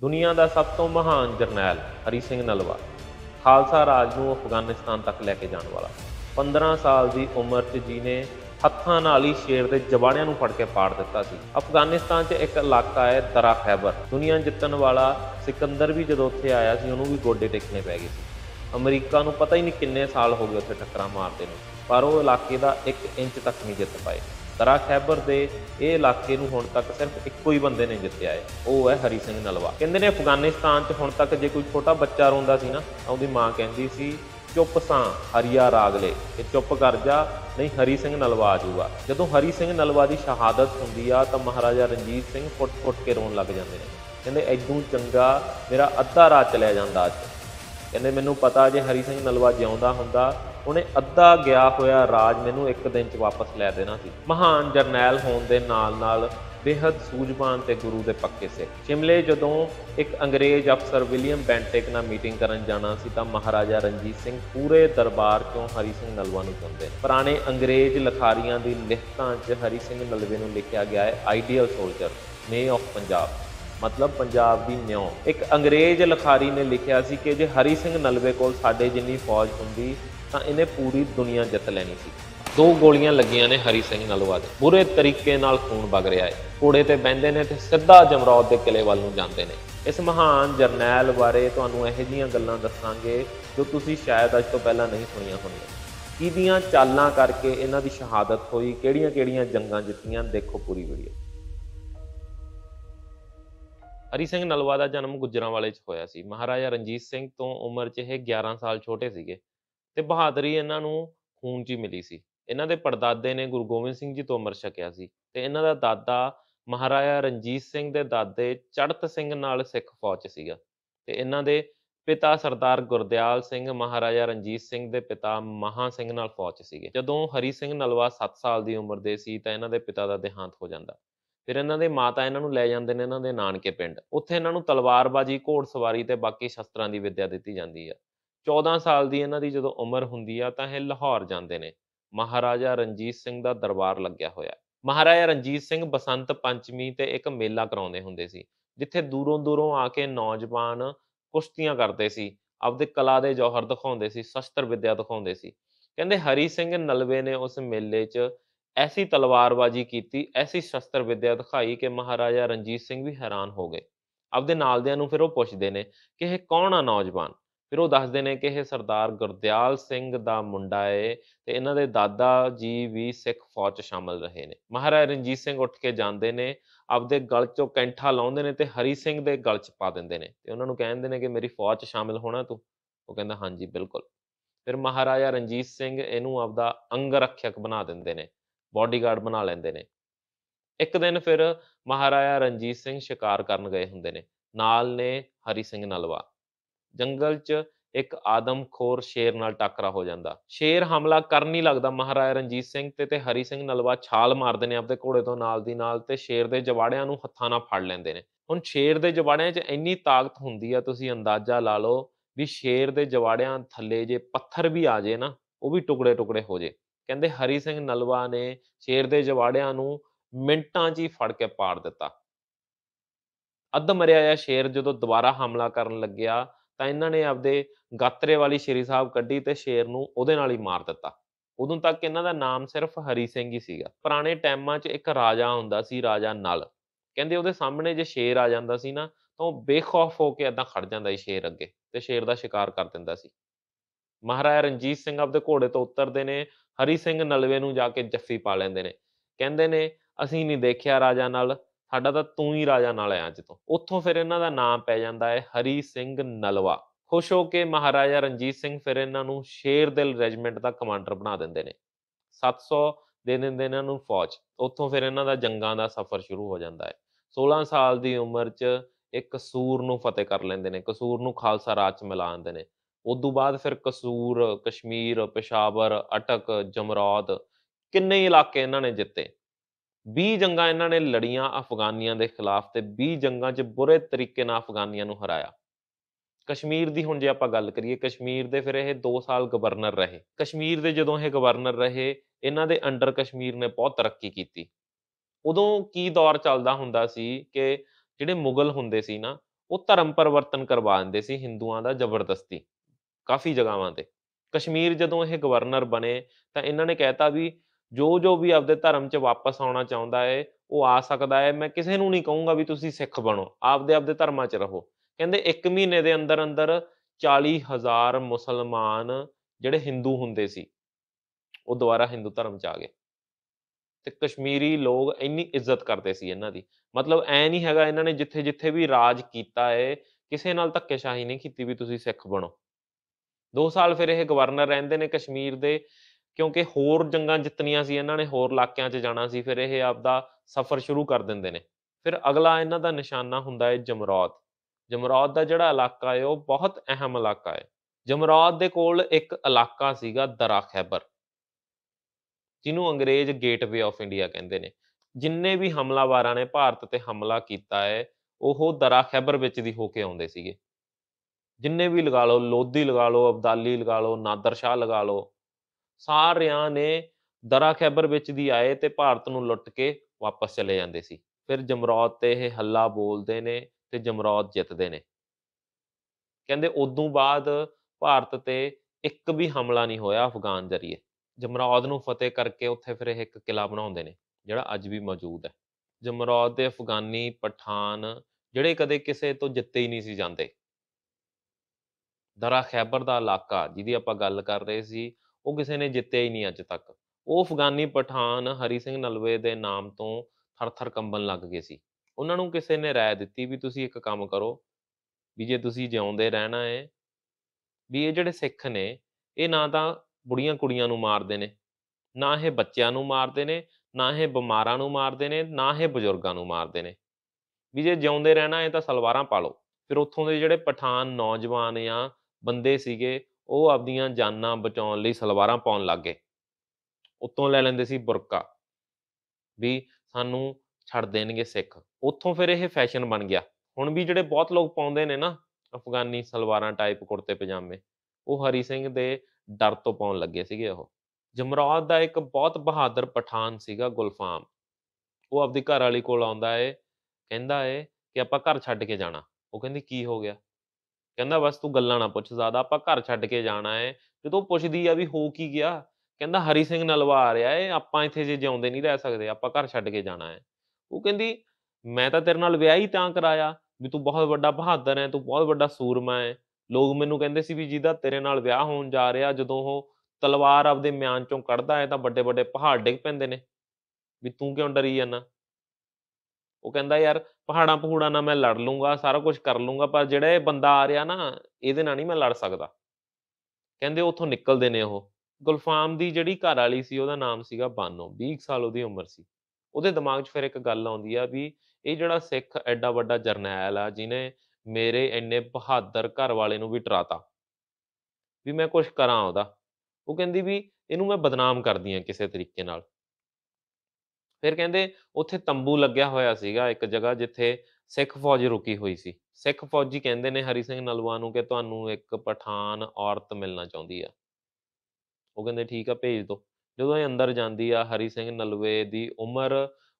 ਦੁਨੀਆ ਦਾ ਸਭ ਤੋਂ ਮਹਾਨ ਜਰਨੈਲ ਹਰੀ ਸਿੰਘ ਨਲਵਾ ਖਾਲਸਾ ਰਾਜ ਨੂੰ ਅਫਗਾਨਿਸਤਾਨ ਤੱਕ ਲੈ ਕੇ ਜਾਣ ਵਾਲਾ 15 ਸਾਲ ਦੀ ਉਮਰ 'ਚ ਜੀ ਨੇ ਹੱਥਾਂ ਨਾਲ ਹੀ ਸ਼ੇਰ ਦੇ ਜਵਾੜਿਆਂ ਨੂੰ ਫੜ ਕੇ ਪਾੜ ਦਿੱਤਾ ਸੀ ਅਫਗਾਨਿਸਤਾਨ 'ਚ ਇੱਕ ਇਲਾਕਾ ਹੈ ਦਰਾ ਖੈਬਰ ਦੁਨੀਆ ਜਿੱਤਣ ਵਾਲਾ ਸਿਕੰਦਰ ਵੀ ਜਦੋਂ ਉੱਥੇ ਆਇਆ ਸੀ ਉਹਨੂੰ ਵੀ ਗੋਡੇ ਟੇਕਣੇ ਪੈ ਗਏ ਸੀ ਅਮਰੀਕਾ ਨੂੰ ਪਤਾ ਹੀ ਨਹੀਂ ਕਿੰਨੇ ਸਾਲ ਹੋ ਗਏ ਉੱਥੇ ਟੱਕਰਾਂ ਮਾਰਦੇ ਨੂੰ ਪਰ ਉਹ ਇਲਾਕੇ ਦਾ 1 ਇੰਚ ਤੱਕ ਨਹੀਂ ਜਿੱਤ ਪਾਏ ਤਰਾ ਖੈਬਰ ਦੇ ਇਹ ਇਲਾਕੇ ਨੂੰ ਹੁਣ ਤੱਕ ਸਿਰਫ ਇੱਕੋ ਹੀ ਬੰਦੇ ਨੇ ਜਿੱਤਿਆ ਹੈ ਉਹ ਹੈ ਹਰੀ ਸਿੰਘ ਨਲਵਾ ਕਹਿੰਦੇ ਨੇ ਅਫਗਾਨਿਸਤਾਨ 'ਚ ਹੁਣ ਤੱਕ ਜੇ ਕੋਈ ਛੋਟਾ ਬੱਚਾ ਰੋਂਦਾ ਸੀ ਨਾ ਉਹਦੀ ਮਾਂ ਕਹਿੰਦੀ ਸੀ ਚੁੱਪ ਸਾਂ ਹਰੀਆ ਰਾਗਲੇ ਇਹ ਚੁੱਪ ਕਰ ਜਾ ਨਹੀਂ ਹਰੀ ਸਿੰਘ ਨਲਵਾ ਆਜੂਗਾ ਜਦੋਂ ਹਰੀ ਸਿੰਘ ਨਲਵਾ ਦੀ ਸ਼ਹਾਦਤ ਹੁੰਦੀ ਆ ਤਾਂ ਮਹਾਰਾਜਾ ਰਣਜੀਤ ਸਿੰਘ ਫੁੱਟ-ਫੁੱਟ ਕੇ ਰੋਣ ਲੱਗ ਜਾਂਦੇ ਨੇ ਕਹਿੰਦੇ ਐਦੋਂ ਚੰਗਾ ਮੇਰਾ ਅੱਧਾ ਰਾਤ ਚਲਿਆ ਜਾਂਦਾ ਅੱਜ ਕਹਿੰਦੇ ਮੈਨੂੰ ਪਤਾ ਜੇ ਹਰੀ ਸਿੰਘ ਨਲਵਾ ਜਿਉਂਦਾ ਹੁੰਦਾ ਉਹਨੇ ਅੱਧਾ ਗਿਆ ਹੋਇਆ ਰਾਜ ਮੈਨੂੰ ਇੱਕ ਦਿਨ 'ਚ ਵਾਪਸ ਲੈ ਦੇਣਾ ਸੀ ਮਹਾਨ ਜਰਨੈਲ ਹੋਣ ਦੇ ਨਾਲ-ਨਾਲ ਬੇहद ਸੂਝਵਾਨ ਤੇ ਗੁਰੂ ਦੇ ਪੱਕੇ ਸਿੱਖ ਸ਼ਿਮਲੇ ਜਦੋਂ ਇੱਕ ਅੰਗਰੇਜ਼ ਅਫਸਰ ਵਿਲੀਅਮ ਬੈਂਟੇਕ ਨਾਲ ਮੀਟਿੰਗ ਕਰਨ ਜਾਣਾ ਸੀ ਤਾਂ ਮਹਾਰਾਜਾ ਰਣਜੀਤ ਸਿੰਘ ਪੂਰੇ ਦਰਬਾਰ ਚੋਂ ਹਰੀ ਸਿੰਘ ਨਲਵਾ ਨੂੰ ਚੁੰਦੇ ਪੁਰਾਣੇ ਅੰਗਰੇਜ਼ ਲਖਾਰੀਆਂ ਦੀ ਲਿਖਤਾਂ 'ਚ ਹਰੀ ਸਿੰਘ ਨਲਵੇ ਨੂੰ ਲਿਖਿਆ ਗਿਆ ਹੈ ਆਈਡੀਅਲ ਸੋਲਜਰ ਮੇ ਆਫ ਪੰਜਾਬ ਮਤਲਬ ਪੰਜਾਬ ਦੀ ਨਿਉ ਇੱਕ ਅੰਗਰੇਜ਼ ਲਖਾਰੀ ਨੇ ਲਿਖਿਆ ਸੀ ਕਿ ਜੇ ਹਰੀ ਸਿੰਘ ਨਲਵੇ ਕੋਲ ਸਾਡੇ ਜਿੰਨੀ ਫੌਜ ਹੁੰਦੀ ਤਾਂ ਇਹਨੇ ਪੂਰੀ ਦੁਨੀਆ ਜਿੱਤ ਲੈਣੀ ਸੀ ਦੋ ਗੋਲੀਆਂ ਲੱਗੀਆਂ ਨੇ ਹਰੀ ਸਿੰਘ ਨਲਵਾ ਦੇ ਬੁਰੇ ਤਰੀਕੇ ਨਾਲ ਖੂਨ ਵਗ ਰਿਹਾ ਹੈ ਕੋੜੇ ਤੇ ਬੈੰਦੇ ਨੇ ਤੇ ਸਿੱਧਾ ਜਮਰੌਦ ਦੇ ਕਿਲੇ ਵੱਲ ਨੂੰ ਜਾਂਦੇ ਨੇ ਇਸ ਮਹਾਨ ਜਰਨੈਲ ਬਾਰੇ ਤੁਹਾਨੂੰ ਇਹ ਜੀਆਂ ਗੱਲਾਂ ਦੱਸਾਂਗੇ ਜੋ ਤੁਸੀਂ ਸ਼ਾਇਦ ਅੱਜ ਤੋਂ ਪਹਿਲਾਂ ਨਹੀਂ ਸੁਣੀਆਂ ਹੋਣਗੀਆਂ ਦੀਆਂ ਚਾਲਾਂ ਕਰਕੇ ਇਹਨਾਂ ਦੀ ਸ਼ਹਾਦਤ ਹੋਈ ਕਿਹੜੀਆਂ-ਕਿਹੜੀਆਂ ਜੰਗਾਂ ਜਿੱਤੀਆਂ ਦੇਖੋ ਪੂਰੀ ਵੀਡੀਓ ਹਰੀ ਸਿੰਘ ਨਲਵਾ ਦਾ ਜਨਮ ਗੁਜਰਾਂਵਾਲੇ 'ਚ ਹੋਇਆ ਸੀ ਮਹਾਰਾਜਾ ਰਣਜੀਤ ਸਿੰਘ ਤੋਂ ਉਮਰ 'ਚ ਇਹ 11 ਸਾਲ ਛੋਟੇ ਸੀਗੇ ਤੇ ਬਹਾਦਰੀ ਇਹਨਾਂ ਨੂੰ ਖੂਨ 'ਚ ਮਿਲੀ ਸੀ ਇਹਨਾਂ ਦੇ ਪਰਦਾਦੇ ਨੇ ਗੁਰੂ ਗੋਬਿੰਦ ਸਿੰਘ ਜੀ ਤੋਂ ਅਮਰ ਛਕਿਆ ਸੀ ਤੇ ਇਹਨਾਂ ਦਾ ਦਾਦਾ ਮਹਾਰਾਜਾ ਰਣਜੀਤ ਸਿੰਘ ਦੇ ਦਾਦੇ ਚੜਤ ਸਿੰਘ ਨਾਲ ਸਿੱਖ ਫੌਜ ਸੀਗਾ ਤੇ ਇਹਨਾਂ ਦੇ ਪਿਤਾ ਸਰਦਾਰ ਗੁਰਦਿਆਲ ਸਿੰਘ ਮਹਾਰਾਜਾ ਰਣਜੀਤ ਸਿੰਘ ਦੇ ਪਿਤਾ ਮਹਾ ਸਿੰਘ ਨਾਲ ਫੌਜ ਸੀਗੇ ਜਦੋਂ ਹਰੀ ਸਿੰਘ ਨਲਵਾ 7 ਸਾਲ ਦੀ ਉਮਰ ਦੇ ਸੀ ਤਾਂ ਇਹਨਾਂ ਦੇ ਪਿਤਾ ਦਾ ਦੇਹਾਂਤ ਹੋ ਜਾਂਦਾ ਫਿਰ ਇਹਨਾਂ ਦੇ ਮਾਤਾ ਇਹਨਾਂ ਨੂੰ ਲੈ ਜਾਂਦੇ ਨੇ ਇਹਨਾਂ ਦੇ ਨਾਨਕੇ ਪਿੰਡ ਉੱਥੇ ਇਹਨਾਂ ਨੂੰ ਤਲਵਾਰਬਾਜ਼ੀ ਘੋੜਸਵਾਰੀ ਤੇ ਬਾਕੀ ਸ਼ਸਤਰਾਂ ਦੀ ਵਿੱਦਿਆ ਦਿੱਤੀ ਜਾਂਦੀ ਹੈ 14 ਸਾਲ ਦੀ ਇਹਨਾਂ ਦੀ ਜਦੋਂ ਉਮਰ ਹੁੰਦੀ ਆ ਤਾਂ ਇਹ ਲਾਹੌਰ ਜਾਂਦੇ ਨੇ ਮਹਾਰਾਜਾ ਰਣਜੀਤ ਸਿੰਘ ਦਾ ਦਰਬਾਰ ਲੱਗਿਆ ਹੋਇਆ ਮਹਾਰਾਜਾ ਰਣਜੀਤ ਸਿੰਘ ਬਸੰਤ ਪੰਚਮੀ ਤੇ ਇੱਕ ਮੇਲਾ ਕਰਾਉਂਦੇ ਹੁੰਦੇ ਸੀ ਜਿੱਥੇ ਦੂਰੋਂ ਦੂਰੋਂ ਆ ਕੇ ਨੌਜਵਾਨ ਕੁਸ਼ਤੀਆਂ ਕਰਦੇ ਸੀ ਆਪਦੇ ਕਲਾ ਦੇ ਜੌਹਰ ਦਿਖਾਉਂਦੇ ਸੀ ਸ਼ਸਤਰ ਵਿੱਦਿਆ ਦਿਖਾਉਂਦੇ ਸੀ ਕਹਿੰਦੇ ਹਰੀ ਸਿੰਘ ਨਲਵੇ ਨੇ ਉਸ ਮੇਲੇ 'ਚ ਐਸੀ ਤਲਵਾਰਬਾਜ਼ੀ ਕੀਤੀ ਐਸੀ ਸ਼ਸਤਰ ਵਿਦਿਆ ਦਿਖਾਈ ਕਿ ਮਹਾਰਾਜਾ ਰਣਜੀਤ ਸਿੰਘ ਵੀ ਹੈਰਾਨ ਹੋ ਗਏ ਆਪਦੇ ਨਾਲਦਿਆਂ ਨੂੰ ਫਿਰ ਉਹ ਪੁੱਛਦੇ ਨੇ ਕਿ ਇਹ ਕੌਣ ਆ ਨੌਜਵਾਨ ਫਿਰ ਉਹ ਦੱਸਦੇ ਨੇ ਕਿ ਇਹ ਸਰਦਾਰ ਗੁਰਦਿਆਲ ਸਿੰਘ ਦਾ ਮੁੰਡਾ ਏ ਤੇ ਇਹਨਾਂ ਦੇ ਦਾਦਾ ਜੀ ਵੀ ਸਿੱਖ ਫੌਜ 'ਚ ਸ਼ਾਮਲ ਰਹੇ ਨੇ ਮਹਾਰਾਜਾ ਰਣਜੀਤ ਸਿੰਘ ਉੱਠ ਕੇ ਜਾਂਦੇ ਨੇ ਆਪਦੇ ਗਲ 'ਚੋਂ ਕੈਂਠਾ ਲਾਉਂਦੇ ਨੇ ਤੇ ਹਰੀ ਸਿੰਘ ਦੇ ਗਲ 'ਚ ਪਾ ਦਿੰਦੇ ਨੇ ਤੇ ਉਹਨਾਂ ਨੂੰ ਕਹਿੰਦੇ ਨੇ ਕਿ ਮੇਰੀ ਫੌਜ 'ਚ ਸ਼ਾਮਲ ਹੋਣਾ ਤੂੰ ਉਹ ਕਹਿੰਦਾ ਹਾਂਜੀ ਬਿਲਕੁਲ ਫਿਰ ਮਹਾਰਾਜਾ ਰਣਜੀਤ ਸਿੰਘ ਇਹਨੂੰ ਆਪਦਾ ਅੰਗ ਰੱਖਿਅਕ ਬਣਾ ਦਿੰਦੇ ਨੇ ਬਾਡੀਗਾਰਡ ਬਣਾ ਲੈਂਦੇ ਨੇ ਇੱਕ ਦਿਨ ਫਿਰ ਮਹਾਰਾਜਾ ਰਣਜੀਤ ਸਿੰਘ ਸ਼ਿਕਾਰ ਕਰਨ ਗਏ ਹੁੰਦੇ ਨੇ ਨਾਲ ਨੇ ਹਰੀ ਸਿੰਘ ਨਲਵਾ ਜੰਗਲ 'ਚ ਇੱਕ ਆਦਮਖੋਰ ਸ਼ੇਰ ਨਾਲ ਟੱਕਰਾ ਹੋ ਜਾਂਦਾ ਸ਼ੇਰ ਹਮਲਾ ਕਰਨ ਹੀ ਲੱਗਦਾ ਮਹਾਰਾਜਾ ਰਣਜੀਤ ਸਿੰਘ ਤੇ ਤੇ ਹਰੀ ਸਿੰਘ ਨਲਵਾ ਛਾਲ ਮਾਰਦੇ ਨੇ ਆਪਦੇ ਘੋੜੇ ਤੋਂ ਨਾਲ ਦੀ ਨਾਲ ਤੇ ਸ਼ੇਰ ਦੇ ਜਵਾੜਿਆਂ ਨੂੰ ਹੱਥਾਂ ਨਾਲ ਫੜ ਲੈਂਦੇ ਨੇ ਹੁਣ ਸ਼ੇਰ ਦੇ ਜਵਾੜਿਆਂ 'ਚ ਇੰਨੀ ਤਾਕਤ ਹੁੰਦੀ ਆ ਤੁਸੀਂ ਅੰਦਾਜ਼ਾ ਲਾ ਲਓ ਵੀ ਸ਼ੇਰ ਦੇ ਜਵਾੜਿਆਂ ਥੱਲੇ ਜੇ ਪੱਥਰ ਵੀ ਆ ਜੇ ਨਾ ਉਹ ਵੀ ਟੁਕੜੇ ਟੁਕੜੇ ਹੋ ਜੇ ਕਹਿੰਦੇ ਹਰੀ ਸਿੰਘ ਨਲਵਾ ਨੇ ਸ਼ੇਰ ਦੇ ਜਵਾੜਿਆਂ ਨੂੰ ਮਿੰਟਾਂ 'ਚ ਹੀ ਫੜ ਕੇ ਪਾੜ ਦਿੱਤਾ ਅੱਧ ਮਰਿਆ ਆ ਸ਼ੇਰ ਜਦੋਂ ਦੁਬਾਰਾ ਹਮਲਾ ਕਰਨ ਲੱਗਿਆ ਤਾਂ ਇਹਨਾਂ ਨੇ ਆਪਦੇ ਗਾਤਰੇ ਵਾਲੀ ਸ਼ੇਰੀ ਸਾਹਿਬ ਕੱਢੀ ਤੇ ਸ਼ੇਰ ਨੂੰ ਉਹਦੇ ਨਾਲ ਹੀ ਮਾਰ ਦਿੱਤਾ ਉਦੋਂ ਤੱਕ ਇਹਨਾਂ ਦਾ ਨਾਮ ਸਿਰਫ ਹਰੀ ਸਿੰਘ ਹੀ ਸੀਗਾ ਪੁਰਾਣੇ ਟਾਈਮਾਂ 'ਚ ਇੱਕ ਰਾਜਾ ਹੁੰਦਾ ਸੀ ਰਾਜਾ ਨਲ ਕਹਿੰਦੇ ਉਹਦੇ ਸਾਹਮਣੇ ਜੇ ਸ਼ੇਰ ਆ ਜਾਂਦਾ ਸੀ ਨਾ ਤਾਂ ਉਹ ਬੇਖੌਫ ਹੋ ਕੇ ਇਦਾਂ ਖੜ ਜਾਂਦਾ ਸੀ ਸ਼ੇਰ ਅੱਗੇ ਤੇ ਸ਼ੇਰ ਦਾ ਸ਼ਿਕਾਰ ਕਰ ਦਿੰਦਾ ਸੀ ਮਹਾਰਾਜਾ ਰਣਜੀਤ ਸਿੰਘ ਆਪਦੇ ਘੋੜੇ ਤੋਂ ਉਤਰਦੇ ਨੇ ਹਰੀ ਸਿੰਘ ਨਲਵੇ ਨੂੰ ਜਾ ਕੇ ਜੱਫੀ ਪਾ ਲੈਂਦੇ ਨੇ ਕਹਿੰਦੇ ਨੇ ਅਸੀਂ ਨਹੀਂ ਦੇਖਿਆ ਰਾਜਾ ਨਾਲ ਸਾਡਾ ਤਾਂ ਤੂੰ ਹੀ ਰਾਜਾ ਨਾਲ ਆਇਆ ਅੱਜ ਤੋਂ ਉੱਥੋਂ ਫਿਰ ਇਹਨਾਂ ਦਾ ਨਾਮ ਪੈ ਜਾਂਦਾ ਹੈ ਹਰੀ ਸਿੰਘ ਨਲਵਾ ਖੁਸ਼ ਹੋ ਕੇ ਮਹਾਰਾਜਾ ਰਣਜੀਤ ਸਿੰਘ ਫਿਰ ਇਹਨਾਂ ਨੂੰ ਸ਼ੇਰ ਦਿਲ ਰੈਜੀਮੈਂਟ ਦਾ ਕਮਾਂਡਰ ਬਣਾ ਦਿੰਦੇ ਨੇ 700 ਦੇ ਦਿੰਦੇ ਇਹਨਾਂ ਨੂੰ ਫੌਜ ਉੱਥੋਂ ਫਿਰ ਇਹਨਾਂ ਦਾ ਜੰਗਾਂ ਦਾ ਸਫ਼ਰ ਸ਼ੁਰੂ ਹੋ ਜਾਂਦਾ ਹੈ 16 ਸਾਲ ਦੀ ਉਮਰ 'ਚ ਇੱਕ ਕਸੂਰ ਨੂੰ ਫਤਿਹ ਕਰ ਲੈਂਦੇ ਨੇ ਕਸੂਰ ਨੂੰ ਖਾਲਸਾ ਰਾਜ 'ਚ ਮਿਲਾ ਦਿੰਦੇ ਨੇ ਉਸ ਤੋਂ ਬਾਅਦ ਫਿਰ ਕਸੂਰ ਕਸ਼ਮੀਰ ਪਸ਼ਾਵਰ ਅਟਕ ਜਮਰੌਦ ਕਿੰਨੇ ਇਲਾਕੇ ਇਹਨਾਂ ਨੇ ਜਿੱਤੇ 20 ਜੰਗਾਂ ਇਹਨਾਂ ਨੇ ਲੜੀਆਂ ਅਫਗਾਨੀਆਂ ਦੇ ਖਿਲਾਫ ਤੇ 20 ਜੰਗਾਂ 'ਚ ਬੁਰੇ ਤਰੀਕੇ ਨਾਲ ਅਫਗਾਨੀਆਂ ਨੂੰ ਹਰਾਇਆ ਕਸ਼ਮੀਰ ਦੀ ਹੁਣ ਜੇ ਆਪਾਂ ਗੱਲ ਕਰੀਏ ਕਸ਼ਮੀਰ ਦੇ ਫਿਰ ਇਹ 2 ਸਾਲ ਗਵਰਨਰ ਰਹੇ ਕਸ਼ਮੀਰ ਦੇ ਜਦੋਂ ਇਹ ਗਵਰਨਰ ਰਹੇ ਇਹਨਾਂ ਦੇ ਅੰਡਰ ਕਸ਼ਮੀਰ ਨੇ ਬਹੁਤ ਤਰੱਕੀ ਕੀਤੀ ਉਦੋਂ ਕੀ ਦੌਰ ਚੱਲਦਾ ਹੁੰਦਾ ਸੀ ਕਿ ਜਿਹੜੇ ਮੁਗਲ ਹੁੰਦੇ ਸੀ ਨਾ ਉਹ ਧਰਮ ਪਰਿਵਰਤਨ ਕਰਵਾ ਦਿੰਦੇ ਸੀ ਹਿੰਦੂਆਂ ਦਾ ਜ਼ਬਰਦਸਤੀ ਕਾਫੀ ਜਗਾਵਾਂ ਤੇ ਕਸ਼ਮੀਰ ਜਦੋਂ ਇਹ ਗਵਰਨਰ ਬਣੇ ਤਾਂ ਇਹਨਾਂ ਨੇ ਕਹਿਤਾ ਵੀ ਜੋ ਜੋ ਵੀ ਆਪਦੇ ਧਰਮ 'ਚ ਵਾਪਸ ਆਉਣਾ ਚਾਹੁੰਦਾ ਹੈ ਉਹ ਆ ਸਕਦਾ ਹੈ ਮੈਂ ਕਿਸੇ ਨੂੰ ਨਹੀਂ ਕਹੂੰਗਾ ਵੀ ਤੁਸੀਂ ਸਿੱਖ ਬਣੋ ਆਪਦੇ ਆਪਦੇ ਧਰਮਾਂ 'ਚ ਰਹੋ ਕਹਿੰਦੇ 1 ਮਹੀਨੇ ਦੇ ਅੰਦਰ ਅੰਦਰ 40000 ਮੁਸਲਮਾਨ ਜਿਹੜੇ ਹਿੰਦੂ ਹੁੰਦੇ ਸੀ ਉਹ ਦੁਬਾਰਾ ਹਿੰਦੂ ਧਰਮ 'ਚ ਆ ਗਏ ਤੇ ਕਸ਼ਮੀਰੀ ਲੋਕ ਇੰਨੀ ਇੱਜ਼ਤ ਕਰਦੇ ਸੀ ਇਹਨਾਂ ਦੀ ਮਤਲਬ ਐ ਨਹੀਂ ਹੈਗਾ ਇਹਨਾਂ ਨੇ ਜਿੱਥੇ ਜਿੱਥੇ ਵੀ ਰਾਜ ਕੀਤਾ ਏ ਕਿਸੇ ਨਾਲ ਧੱਕੇਸ਼ਾਹੀ ਨਹੀਂ ਕੀਤੀ ਵੀ ਤੁਸੀਂ ਸਿੱਖ ਬਣੋ 2 ਸਾਲ ਫਿਰ ਇਹ ਗਵਰਨਰ ਰਹਿੰਦੇ ਨੇ ਕਸ਼ਮੀਰ ਦੇ ਕਿਉਂਕਿ ਹੋਰ ਜੰਗਾਂ ਜਿੱਤਣੀਆਂ ਸੀ ਇਹਨਾਂ ਨੇ ਹੋਰ ਇਲਾਕਿਆਂ 'ਚ ਜਾਣਾ ਸੀ ਫਿਰ ਇਹ ਆਪਦਾ ਸਫ਼ਰ ਸ਼ੁਰੂ ਕਰ ਦਿੰਦੇ ਨੇ ਫਿਰ ਅਗਲਾ ਇਹਨਾਂ ਦਾ ਨਿਸ਼ਾਨਾ ਹੁੰਦਾ ਹੈ ਜਮਰੌਦ ਜਮਰੌਦ ਦਾ ਜਿਹੜਾ ਇਲਾਕਾ ਹੈ ਉਹ ਬਹੁਤ ਅਹਿਮ ਇਲਾਕਾ ਹੈ ਜਮਰੌਦ ਦੇ ਕੋਲ ਇੱਕ ਇਲਾਕਾ ਸੀਗਾ ਦਰਾ ਖੈਬਰ ਜਿਹਨੂੰ ਅੰਗਰੇਜ਼ ਗੇਟਵੇ ਆਫ ਇੰਡੀਆ ਕਹਿੰਦੇ ਨੇ ਜਿੰਨੇ ਵੀ ਹਮਲਾਵਾਰਾਂ ਨੇ ਭਾਰਤ ਤੇ ਹਮਲਾ ਕੀਤਾ ਹੈ ਉਹ ਦਰਾ ਖੈਬਰ ਵਿੱਚ ਦੀ ਹੋ ਕੇ ਆਉਂਦੇ ਸੀਗੇ ਜਿੰਨੇ ਵੀ ਲਗਾ ਲਓ ਲੋਧੀ ਲਗਾ ਲਓ ਅਬਦਾਲੀ ਲਗਾ ਲਓ ਨਾਦਰ ਸ਼ਾਹ ਲਗਾ ਲਓ ਸਾਰਿਆਂ ਨੇ ਦਰਾ ਖੈਬਰ ਵਿੱਚ ਦੀ ਆਏ ਤੇ ਭਾਰਤ ਨੂੰ ਲੁੱਟ ਕੇ ਵਾਪਸ ਚਲੇ ਜਾਂਦੇ ਸੀ ਫਿਰ ਜਮਰੌਦ ਤੇ ਇਹ ਹੱਲਾ ਬੋਲਦੇ ਨੇ ਤੇ ਜਮਰੌਦ ਜਿੱਤਦੇ ਨੇ ਕਹਿੰਦੇ ਉਦੋਂ ਬਾਅਦ ਭਾਰਤ ਤੇ ਇੱਕ ਵੀ ਹਮਲਾ ਨਹੀਂ ਹੋਇਆ ਅਫਗਾਨ ਜਰੀਏ ਜਮਰੌਦ ਨੂੰ ਫਤਿਹ ਕਰਕੇ ਉੱਥੇ ਫਿਰ ਇਹ ਇੱਕ ਕਿਲਾ ਬਣਾਉਂਦੇ ਨੇ ਜਿਹੜਾ ਅੱਜ ਵੀ ਮੌਜੂਦ ਹੈ ਜਮਰੌਦ ਦੇ ਅਫਗਾਨੀ ਪਠਾਨ ਜਿਹੜੇ ਕਦੇ ਕਿਸੇ ਤੋਂ ਜਿੱਤੇ ਹੀ ਨਹੀਂ ਸੀ ਜਾਂਦੇ ਦਰਾ ਖੈਬਰ ਦਾ ਇਲਾਕਾ ਜਿਹਦੀ ਆਪਾਂ ਗੱਲ ਕਰ ਰਹੇ ਸੀ ਉਹ ਕਿਸੇ ਨੇ ਜਿੱਤਿਆ ਹੀ ਨਹੀਂ ਅੱਜ ਤੱਕ ਉਹ ਅਫਗਾਨੀ ਪਠਾਨ ਹਰੀ ਸਿੰਘ ਨਲਵੇ ਦੇ ਨਾਮ ਤੋਂ ਥਰਥਰ ਕੰਬਣ ਲੱਗ ਗਏ ਸੀ ਉਹਨਾਂ ਨੂੰ ਕਿਸੇ ਨੇ ਰਾਏ ਦਿੱਤੀ ਵੀ ਤੁਸੀਂ ਇੱਕ ਕੰਮ ਕਰੋ ਵੀ ਜੇ ਤੁਸੀਂ ਜਿਉਂਦੇ ਰਹਿਣਾ ਹੈ ਵੀ ਇਹ ਜਿਹੜੇ ਸਿੱਖ ਨੇ ਇਹ ਨਾ ਤਾਂ ਬੁੜੀਆਂ ਕੁੜੀਆਂ ਨੂੰ ਮਾਰਦੇ ਨੇ ਨਾ ਇਹ ਬੱਚਿਆਂ ਨੂੰ ਮਾਰਦੇ ਨੇ ਨਾ ਇਹ ਬਿਮਾਰਾਂ ਨੂੰ ਮਾਰਦੇ ਨੇ ਨਾ ਇਹ ਬਜ਼ੁਰਗਾਂ ਨੂੰ ਮਾਰਦੇ ਨੇ ਵੀ ਜੇ ਜਿਉਂਦੇ ਰਹਿਣਾ ਹੈ ਤਾਂ ਸਲਵਾਰਾਂ ਪਾ ਲਓ ਫਿਰ ਉੱਥੋਂ ਦੇ ਜਿਹੜੇ ਪਠਾਨ ਨੌਜਵਾਨ ਆ ਬੰਦੇ ਸੀਗੇ ਉਹ ਆਪਣੀਆਂ ਜਾਨਾਂ ਬਚਾਉਣ ਲਈ ਸਲਵਾਰਾਂ ਪਾਉਣ ਲੱਗੇ ਉੱਤੋਂ ਲੈ ਲੈਂਦੇ ਸੀ ਬੁਰਕਾ ਵੀ ਸਾਨੂੰ ਛੱਡ ਦੇਣਗੇ ਸਿੱਖ ਉੱਥੋਂ ਫਿਰ ਇਹ ਫੈਸ਼ਨ ਬਣ ਗਿਆ ਹੁਣ ਵੀ ਜਿਹੜੇ ਬਹੁਤ ਲੋਕ ਪਾਉਂਦੇ ਨੇ ਨਾ ਅਫਗਾਨੀ ਸਲਵਾਰਾਂ ਟਾਈਪ ਕੁੜਤੇ ਪਜਾਮੇ ਉਹ ਹਰੀ ਸਿੰਘ ਦੇ ਡਰ ਤੋਂ ਪਾਉਣ ਲੱਗੇ ਸੀਗੇ ਉਹ ਜਮਰੌਦ ਦਾ ਇੱਕ ਬਹੁਤ ਬਹਾਦਰ ਪਠਾਨ ਸੀਗਾ ਗੁਲਫਾਮ ਉਹ ਆਪਦੀ ਘਰ ਵਾਲੀ ਕੋਲ ਆਉਂਦਾ ਏ ਕਹਿੰਦਾ ਏ ਕਿ ਆਪਾਂ ਘਰ ਛੱਡ ਕੇ ਜਾਣਾ ਉਹ ਕਹਿੰਦੀ ਕੀ ਹੋ ਗਿਆ ਕਹਿੰਦਾ ਬਸ ਤੂੰ ਗੱਲਾਂ ਨਾ ਪੁੱਛ ਜ਼ਿਆਦਾ ਆਪਾਂ ਘਰ ਛੱਡ ਕੇ ਜਾਣਾ ਹੈ ਜਦੋਂ ਪੁੱਛਦੀ ਆ ਵੀ ਹੋ ਕੀ ਗਿਆ ਕਹਿੰਦਾ ਹਰੀ ਸਿੰਘ ਨਲਵਾ ਆ ਰਿਹਾ ਏ ਆਪਾਂ ਇੱਥੇ ਜੇ ਜਿਉਂਦੇ ਨਹੀਂ ਰਹਿ ਸਕਦੇ ਆਪਾਂ ਘਰ ਛੱਡ ਕੇ ਜਾਣਾ ਹੈ ਉਹ ਕਹਿੰਦੀ ਮੈਂ ਤਾਂ ਤੇਰੇ ਨਾਲ ਵਿਆਹ ਹੀ ਤਾਂ ਕਰਾਇਆ ਵੀ ਤੂੰ ਬਹੁਤ ਵੱਡਾ ਬਹਾਦਰ ਹੈ ਤੂੰ ਬਹੁਤ ਵੱਡਾ ਸੂਰਮਾ ਹੈ ਲੋਕ ਮੈਨੂੰ ਕਹਿੰਦੇ ਸੀ ਵੀ ਜਿਹਦਾ ਤੇਰੇ ਨਾਲ ਵਿਆਹ ਹੋਣ ਜਾ ਰਿਹਾ ਜਦੋਂ ਉਹ ਤਲਵਾਰ ਆਪਦੇ ਮਿਆਨ ਚੋਂ ਕੱਢਦਾ ਹੈ ਤਾਂ ਵੱਡੇ ਵੱਡੇ ਪਹਾੜ ਡਿੱਗ ਪੈਂਦੇ ਨੇ ਵੀ ਤੂੰ ਕਿਉਂ ਡਰੀ ਜਾਂਦਾ ਉਹ ਕਹਿੰਦਾ ਯਾਰ ਪਹਾੜਾਂ ਪਹੂੜਾਂ ਨਾਲ ਮੈਂ ਲੜ ਲੂੰਗਾ ਸਾਰਾ ਕੁਝ ਕਰ ਲੂੰਗਾ ਪਰ ਜਿਹੜਾ ਇਹ ਬੰਦਾ ਆ ਰਿਹਾ ਨਾ ਇਹਦੇ ਨਾਲ ਨਹੀਂ ਮੈਂ ਲੜ ਸਕਦਾ ਕਹਿੰਦੇ ਉੱਥੋਂ ਨਿਕਲਦੇ ਨੇ ਉਹ ਗੁਲਫਾਮ ਦੀ ਜਿਹੜੀ ਘਰ ਵਾਲੀ ਸੀ ਉਹਦਾ ਨਾਮ ਸੀਗਾ ਬਾਨੋ 20 ਸਾਲ ਉਹਦੀ ਉਮਰ ਸੀ ਉਹਦੇ ਦਿਮਾਗ 'ਚ ਫਿਰ ਇੱਕ ਗੱਲ ਆਉਂਦੀ ਆ ਵੀ ਇਹ ਜਿਹੜਾ ਸਿੱਖ ਐਡਾ ਵੱਡਾ ਜਰਨੈਲ ਆ ਜਿਨੇ ਮੇਰੇ ਇੰਨੇ ਬਹਾਦਰ ਘਰ ਵਾਲੇ ਨੂੰ ਵੀ ਟਰਾਤਾ ਵੀ ਮੈਂ ਕੁਝ ਕਰਾਂ ਉਹਦਾ ਉਹ ਕਹਿੰਦੀ ਵੀ ਇਹਨੂੰ ਮੈਂ ਬਦਨਾਮ ਕਰਦੀ ਆ ਕਿਸੇ ਤਰੀਕੇ ਨਾਲ ਫਿਰ ਕਹਿੰਦੇ ਉੱਥੇ ਤੰਬੂ ਲੱਗਿਆ ਹੋਇਆ ਸੀਗਾ ਇੱਕ ਜਗ੍ਹਾ ਜਿੱਥੇ ਸਿੱਖ ਫੌਜ ਰੁਕੀ ਹੋਈ ਸੀ ਸਿੱਖ ਫੌਜੀ ਕਹਿੰਦੇ ਨੇ ਹਰੀ ਸਿੰਘ ਨਲਵਾ ਨੂੰ ਕਿ ਤੁਹਾਨੂੰ ਇੱਕ ਪਠਾਨ ਔਰਤ ਮਿਲਣਾ ਚਾਹੁੰਦੀ ਆ ਉਹ ਕਹਿੰਦੇ ਠੀਕ ਆ ਭੇਜ ਦਿਓ ਜਦੋਂ ਇਹ ਅੰਦਰ ਜਾਂਦੀ ਆ ਹਰੀ ਸਿੰਘ ਨਲਵੇ ਦੀ ਉਮਰ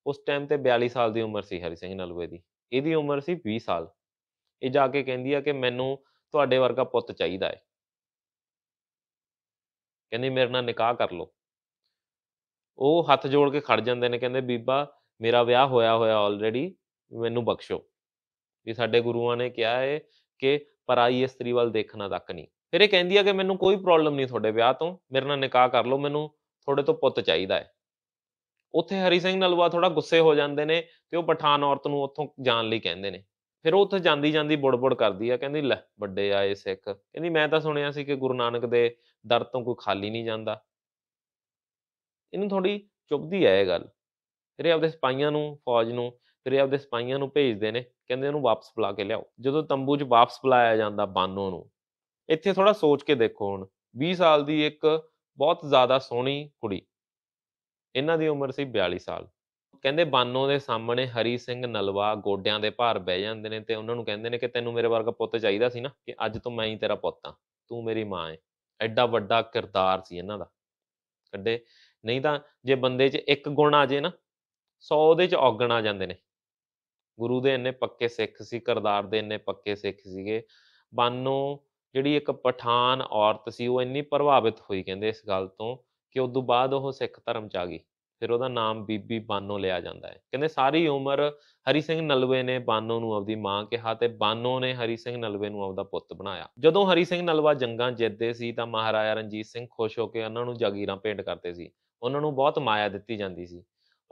ਉਸ ਟਾਈਮ ਤੇ 42 ਸਾਲ ਦੀ ਉਮਰ ਸੀ ਹਰੀ ਸਿੰਘ ਨਲਵੇ ਦੀ ਇਹਦੀ ਉਮਰ ਸੀ 20 ਸਾਲ ਇਹ ਜਾ ਕੇ ਕਹਿੰਦੀ ਆ ਕਿ ਮੈਨੂੰ ਤੁਹਾਡੇ ਵਰਗਾ ਪੁੱਤ ਚਾਹੀਦਾ ਹੈ ਕਹਿੰਦੀ ਮੇਰੇ ਨਾਲ ਨਿਕਾਹ ਕਰ ਲਓ ਉਹ ਹੱਥ ਜੋੜ ਕੇ ਖੜ ਜਾਂਦੇ ਨੇ ਕਹਿੰਦੇ ਬੀਬਾ ਮੇਰਾ ਵਿਆਹ ਹੋਇਆ ਹੋਇਆ ਆਲਰੇਡੀ ਮੈਨੂੰ ਬਖਸ਼ੋ ਵੀ ਸਾਡੇ ਗੁਰੂਆਂ ਨੇ ਕਿਹਾ ਹੈ ਕਿ ਪਰਾਈ ਇਸਤਰੀ ਵੱਲ ਦੇਖਣਾ ਤੱਕ ਨਹੀਂ ਫਿਰ ਇਹ ਕਹਿੰਦੀ ਆ ਕਿ ਮੈਨੂੰ ਕੋਈ ਪ੍ਰੋਬਲਮ ਨਹੀਂ ਤੁਹਾਡੇ ਵਿਆਹ ਤੋਂ ਮੇਰੇ ਨਾਲ ਨਿਕਾਹ ਕਰ ਲਓ ਮੈਨੂੰ ਤੁਹਾਡੇ ਤੋਂ ਪੁੱਤ ਚਾਹੀਦਾ ਹੈ ਉੱਥੇ ਹਰੀ ਸਿੰਘ ਨਲਵਾ ਥੋੜਾ ਗੁੱਸੇ ਹੋ ਜਾਂਦੇ ਨੇ ਤੇ ਉਹ ਪਠਾਨ ਔਰਤ ਨੂੰ ਉੱਥੋਂ ਜਾਣ ਲਈ ਕਹਿੰਦੇ ਨੇ ਫਿਰ ਉਹ ਉੱਥੇ ਜਾਂਦੀ ਜਾਂਦੀ ਬੁੜਬੁੜ ਕਰਦੀ ਆ ਕਹਿੰਦੀ ਲੈ ਵੱਡੇ ਆਏ ਸਿੱਖ ਕਹਿੰਦੀ ਮੈਂ ਤਾਂ ਸੁਣਿਆ ਸੀ ਕਿ ਗੁਰੂ ਨਾਨਕ ਦੇ ਦਰ ਤੋਂ ਕੋਈ ਖਾਲੀ ਨਹੀਂ ਜਾਂਦਾ ਇਹਨੂੰ ਥੋੜੀ ਚੁਭਦੀ ਹੈ ਇਹ ਗੱਲ ਫਿਰ ਇਹ ਆਪਦੇ ਸਿਪਾਈਆਂ ਨੂੰ ਫੌਜ ਨੂੰ ਫਿਰ ਇਹ ਆਪਦੇ ਸਿਪਾਈਆਂ ਨੂੰ ਭੇਜਦੇ ਨੇ ਕਹਿੰਦੇ ਇਹਨੂੰ ਵਾਪਸ ਬੁਲਾ ਕੇ ਲਿਆਓ ਜਦੋਂ ਤੰਬੂ 'ਚ ਵਾਪਸ ਬੁਲਾਇਆ ਜਾਂਦਾ ਬਾਨੋ ਨੂੰ ਇੱਥੇ ਥੋੜਾ ਸੋਚ ਕੇ ਦੇਖੋ ਹੁਣ 20 ਸਾਲ ਦੀ ਇੱਕ ਬਹੁਤ ਜ਼ਿਆਦਾ ਸੋਹਣੀ ਕੁੜੀ ਇਹਨਾਂ ਦੀ ਉਮਰ ਸੀ 42 ਸਾਲ ਕਹਿੰਦੇ ਬਾਨੋ ਦੇ ਸਾਹਮਣੇ ਹਰੀ ਸਿੰਘ ਨਲਵਾ ਗੋਡਿਆਂ ਦੇ ਭਾਰ ਬਹਿ ਜਾਂਦੇ ਨੇ ਤੇ ਉਹਨਾਂ ਨੂੰ ਕਹਿੰਦੇ ਨੇ ਕਿ ਤੈਨੂੰ ਮੇਰੇ ਵਰਗਾ ਪੁੱਤ ਚਾਹੀਦਾ ਸੀ ਨਾ ਕਿ ਅੱਜ ਤੋਂ ਮੈਂ ਹੀ ਤੇਰਾ ਪੁੱਤ ਆ ਤੂੰ ਮੇਰੀ ਮਾਂ ਐ ਐਡਾ ਵੱਡਾ ਕਿਰਦਾਰ ਸੀ ਇਹਨਾਂ ਦਾ ਕੱਢੇ ਨਹੀਂ ਤਾਂ ਜੇ ਬੰਦੇ 'ਚ ਇੱਕ ਗੁਣ ਆ ਜੇ ਨਾ 100 ਦੇ 'ਚ ਔਗਣ ਆ ਜਾਂਦੇ ਨੇ ਗੁਰੂ ਦੇ ਇੰਨੇ ਪੱਕੇ ਸਿੱਖ ਸੀ ਕਰਤਾਰ ਦੇ ਇੰਨੇ ਪੱਕੇ ਸਿੱਖ ਸੀਗੇ ਬਾਨੋ ਜਿਹੜੀ ਇੱਕ ਪਠਾਨ ਔਰਤ ਸੀ ਉਹ ਇੰਨੀ ਪ੍ਰਭਾਵਿਤ ਹੋਈ ਕਹਿੰਦੇ ਇਸ ਗੱਲ ਤੋਂ ਕਿ ਉਸ ਤੋਂ ਬਾਅਦ ਉਹ ਸਿੱਖ ਧਰਮ ਚ ਆ ਗਈ ਫਿਰ ਉਹਦਾ ਨਾਮ ਬੀਬੀ ਬਾਨੋ ਲਿਆ ਜਾਂਦਾ ਹੈ ਕਹਿੰਦੇ ਸਾਰੀ ਉਮਰ ਹਰੀ ਸਿੰਘ ਨਲਵੇ ਨੇ ਬਾਨੋ ਨੂੰ ਆਪਦੀ ਮਾਂ ਕਿਹਾ ਤੇ ਬਾਨੋ ਨੇ ਹਰੀ ਸਿੰਘ ਨਲਵੇ ਨੂੰ ਆਪਦਾ ਪੁੱਤ ਬਣਾਇਆ ਜਦੋਂ ਹਰੀ ਸਿੰਘ ਨਲਵਾ ਜੰਗਾਂ ਜਿੱਤਦੇ ਸੀ ਤਾਂ ਮਹਾਰਾਜਾ ਰਣਜੀਤ ਸਿੰਘ ਖੁਸ਼ ਹੋ ਕੇ ਉਹਨਾਂ ਨੂੰ ਜਾਗੀਰਾਂ ਭੇਂਟ ਕਰਦੇ ਸੀ ਉਹਨਾਂ ਨੂੰ ਬਹੁਤ ਮਾਇਆ ਦਿੱਤੀ ਜਾਂਦੀ ਸੀ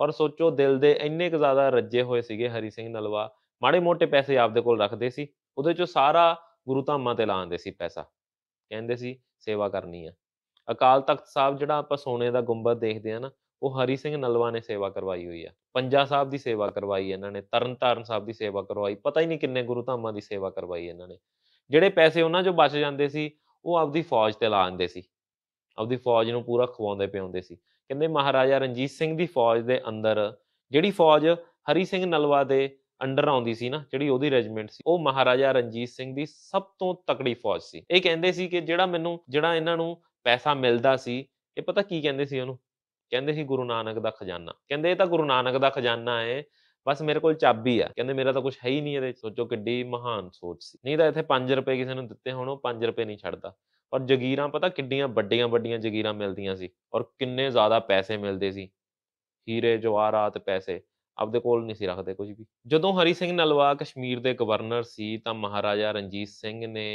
ਔਰ ਸੋਚੋ ਦਿਲ ਦੇ ਇੰਨੇ ਕੁ ਜ਼ਿਆਦਾ ਰੱਜੇ ਹੋਏ ਸੀਗੇ ਹਰੀ ਸਿੰਘ ਨਲਵਾ ਮਾੜੇ ਮੋਟੇ ਪੈਸੇ ਆਪਦੇ ਕੋਲ ਰੱਖਦੇ ਸੀ ਉਹਦੇ ਚੋਂ ਸਾਰਾ ਗੁਰੂ ਧਾਮਾਂ ਤੇ ਲਾਉਂਦੇ ਸੀ ਪੈਸਾ ਕਹਿੰਦੇ ਸੀ ਸੇਵਾ ਕਰਨੀ ਆ ਅਕਾਲ ਤਖਤ ਸਾਹਿਬ ਜਿਹੜਾ ਆਪਾਂ ਸੋਨੇ ਦਾ ਗੁੰਬਦ ਦੇਖਦੇ ਆ ਨਾ ਉਹ ਹਰੀ ਸਿੰਘ ਨਲਵਾ ਨੇ ਸੇਵਾ ਕਰਵਾਈ ਹੋਈ ਆ ਪੰਜਾ ਸਾਹਿਬ ਦੀ ਸੇਵਾ ਕਰਵਾਈ ਇਹਨਾਂ ਨੇ ਤਰਨਤਾਰਨ ਸਾਹਿਬ ਦੀ ਸੇਵਾ ਕਰਵਾਈ ਪਤਾ ਹੀ ਨਹੀਂ ਕਿੰਨੇ ਗੁਰੂ ਧਾਮਾਂ ਦੀ ਸੇਵਾ ਕਰਵਾਈ ਇਹਨਾਂ ਨੇ ਜਿਹੜੇ ਪੈਸੇ ਉਹਨਾਂ ਚੋਂ ਬਚ ਜਾਂਦੇ ਸੀ ਉਹ ਆਪਦੀ ਫੌਜ ਤੇ ਲਾ ਦਿੰਦੇ ਸੀ ਆਪਦੀ ਫੌਜ ਨੂੰ ਪੂਰਾ ਖਵਾਉਂਦੇ ਪਿਆਉਂਦੇ ਸੀ ਕਹਿੰਦੇ ਮਹਾਰਾਜਾ ਰਣਜੀਤ ਸਿੰਘ ਦੀ ਫੌਜ ਦੇ ਅੰਦਰ ਜਿਹੜੀ ਫੌਜ ਹਰੀ ਸਿੰਘ ਨਲਵਾ ਦੇ ਅੰਡਰ ਆਉਂਦੀ ਸੀ ਨਾ ਜਿਹੜੀ ਉਹਦੀ ਰੈਜੀਮੈਂਟ ਸੀ ਉਹ ਮਹਾਰਾਜਾ ਰਣਜੀਤ ਸਿੰਘ ਦੀ ਸਭ ਤੋਂ ਤਕੜੀ ਫੌਜ ਸੀ ਇਹ ਕਹਿੰਦੇ ਸੀ ਕਿ ਜਿਹੜਾ ਮੈਨੂੰ ਜਿਹੜਾ ਇਹਨਾਂ ਨੂੰ ਪੈਸਾ ਮਿਲਦਾ ਸੀ ਇਹ ਪਤਾ ਕੀ ਕਹਿੰਦੇ ਸੀ ਉਹਨੂੰ ਕਹਿੰਦੇ ਸੀ ਗੁਰੂ ਨਾਨਕ ਦਾ ਖਜ਼ਾਨਾ ਕਹਿੰਦੇ ਇਹ ਤਾਂ ਗੁਰੂ ਨਾਨਕ ਦਾ ਖਜ਼ਾਨਾ ਹੈ ਬਸ ਮੇਰੇ ਕੋਲ ਚਾਬੀ ਆ ਕਹਿੰਦੇ ਮੇਰਾ ਤਾਂ ਕੁਝ ਹੈ ਹੀ ਨਹੀਂ ਇਹਦੇ ਸੋਚੋ ਕਿੱਡੀ ਮਹਾਨ ਸੋਚ ਸੀ ਨਹੀਂ ਤਾਂ ਇੱਥੇ 5 ਰੁਪਏ ਕਿਸੇ ਨੂੰ ਦਿੱਤੇ ਹੋਣ ਉਹ 5 ਰੁਪਏ ਨਹੀਂ ਛੱਡਦਾ ਔਰ ਜਗੀਰਾਂ ਪਤਾ ਕਿੰਨੀਆਂ ਵੱਡੀਆਂ ਵੱਡੀਆਂ ਜਗੀਰਾਂ ਮਿਲਦੀਆਂ ਸੀ ਔਰ ਕਿੰਨੇ ਜ਼ਿਆਦਾ ਪੈਸੇ ਮਿਲਦੇ ਸੀ ਹੀਰੇ ਜਵਾਹਰਾਤ ਪੈਸੇ ਆਪਦੇ ਕੋਲ ਨਹੀਂ ਸੀ ਰੱਖਦੇ ਕੁਝ ਵੀ ਜਦੋਂ ਹਰੀ ਸਿੰਘ ਨਲਵਾ ਕਸ਼ਮੀਰ ਦੇ ਗਵਰਨਰ ਸੀ ਤਾਂ ਮਹਾਰਾਜਾ ਰਣਜੀਤ ਸਿੰਘ ਨੇ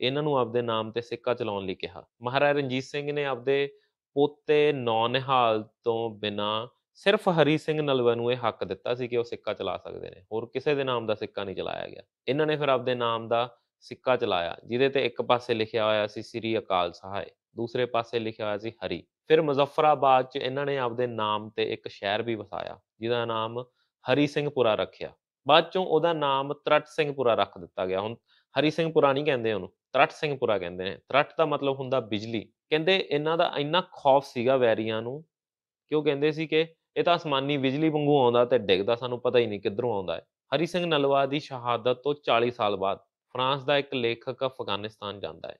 ਇਹਨਾਂ ਨੂੰ ਆਪਦੇ ਨਾਮ ਤੇ ਸਿੱਕਾ ਚਲਾਉਣ ਲਈ ਕਿਹਾ ਮਹਾਰਾਜਾ ਰਣਜੀਤ ਸਿੰਘ ਨੇ ਆਪਦੇ ਪੋਤੇ ਨੌਨਿਹਾਲ ਤੋਂ ਬਿਨਾ ਸਿਰਫ ਹਰੀ ਸਿੰਘ ਨਲਵਾ ਨੂੰ ਇਹ ਹੱਕ ਦਿੱਤਾ ਸੀ ਕਿ ਉਹ ਸਿੱਕਾ ਚਲਾ ਸਕਦੇ ਨੇ ਹੋਰ ਕਿਸੇ ਦੇ ਨਾਮ ਦਾ ਸਿੱਕਾ ਨਹੀਂ ਚਲਾਇਆ ਗਿਆ ਇਹਨਾਂ ਨੇ ਫਿਰ ਆਪਦੇ ਨਾਮ ਦਾ ਸਿੱਕਾ ਚਲਾਇਆ ਜਿਹਦੇ ਤੇ ਇੱਕ ਪਾਸੇ ਲਿਖਿਆ ਹੋਇਆ ਸੀ ਸ੍ਰੀ ਅਕਾਲ ਸਹਾਇ ਦੂਸਰੇ ਪਾਸੇ ਲਿਖਿਆ ਹੋਇਆ ਸੀ ਹਰੀ ਫਿਰ ਮੁਜ਼ੱਫਰਾਬਾਦ 'ਚ ਇਹਨਾਂ ਨੇ ਆਪਦੇ ਨਾਮ ਤੇ ਇੱਕ ਸ਼ਹਿਰ ਵੀ ਵਸਾਇਆ ਜਿਹਦਾ ਨਾਮ ਹਰੀ ਸਿੰਘਪੁਰਾ ਰੱਖਿਆ ਬਾਅਦ 'ਚੋਂ ਉਹਦਾ ਨਾਮ ਤਰਟ ਸਿੰਘਪੁਰਾ ਰੱਖ ਦਿੱਤਾ ਗਿਆ ਹੁਣ ਹਰੀ ਸਿੰਘਪੁਰਾ ਨਹੀਂ ਕਹਿੰਦੇ ਉਹਨੂੰ ਤਰਟ ਸਿੰਘਪੁਰਾ ਕਹਿੰਦੇ ਨੇ ਤਰਟ ਦਾ ਮਤਲਬ ਹੁੰਦਾ ਬਿਜਲੀ ਕਹਿੰਦੇ ਇਹਨਾਂ ਦਾ ਇੰਨਾ ਖੌਫ ਸੀਗਾ ਵੈਰੀਆਂ ਨੂੰ ਕਿ ਉਹ ਕਹਿੰਦੇ ਸੀ ਕਿ ਇਹ ਤਾਂ ਅਸਮਾਨੀ ਬਿਜਲੀ ਵਾਂਗੂ ਆਉਂਦਾ ਤੇ ਡਿੱਗਦਾ ਸਾਨੂੰ ਪਤਾ ਹੀ ਨਹੀਂ ਕਿੱਧਰੋਂ ਆਉਂਦਾ ਹੈ ਹਰੀ ਸਿੰਘ ਨਲਵਾ ਦੀ ਸ਼ਹਾਦਤ ਤੋਂ 40 ਸਾਲ ਬਾਅਦ ਫਰਾਂਸ ਦਾ ਇੱਕ ਲੇਖਕ ਅਫਗਾਨਿਸਤਾਨ ਜਾਂਦਾ ਹੈ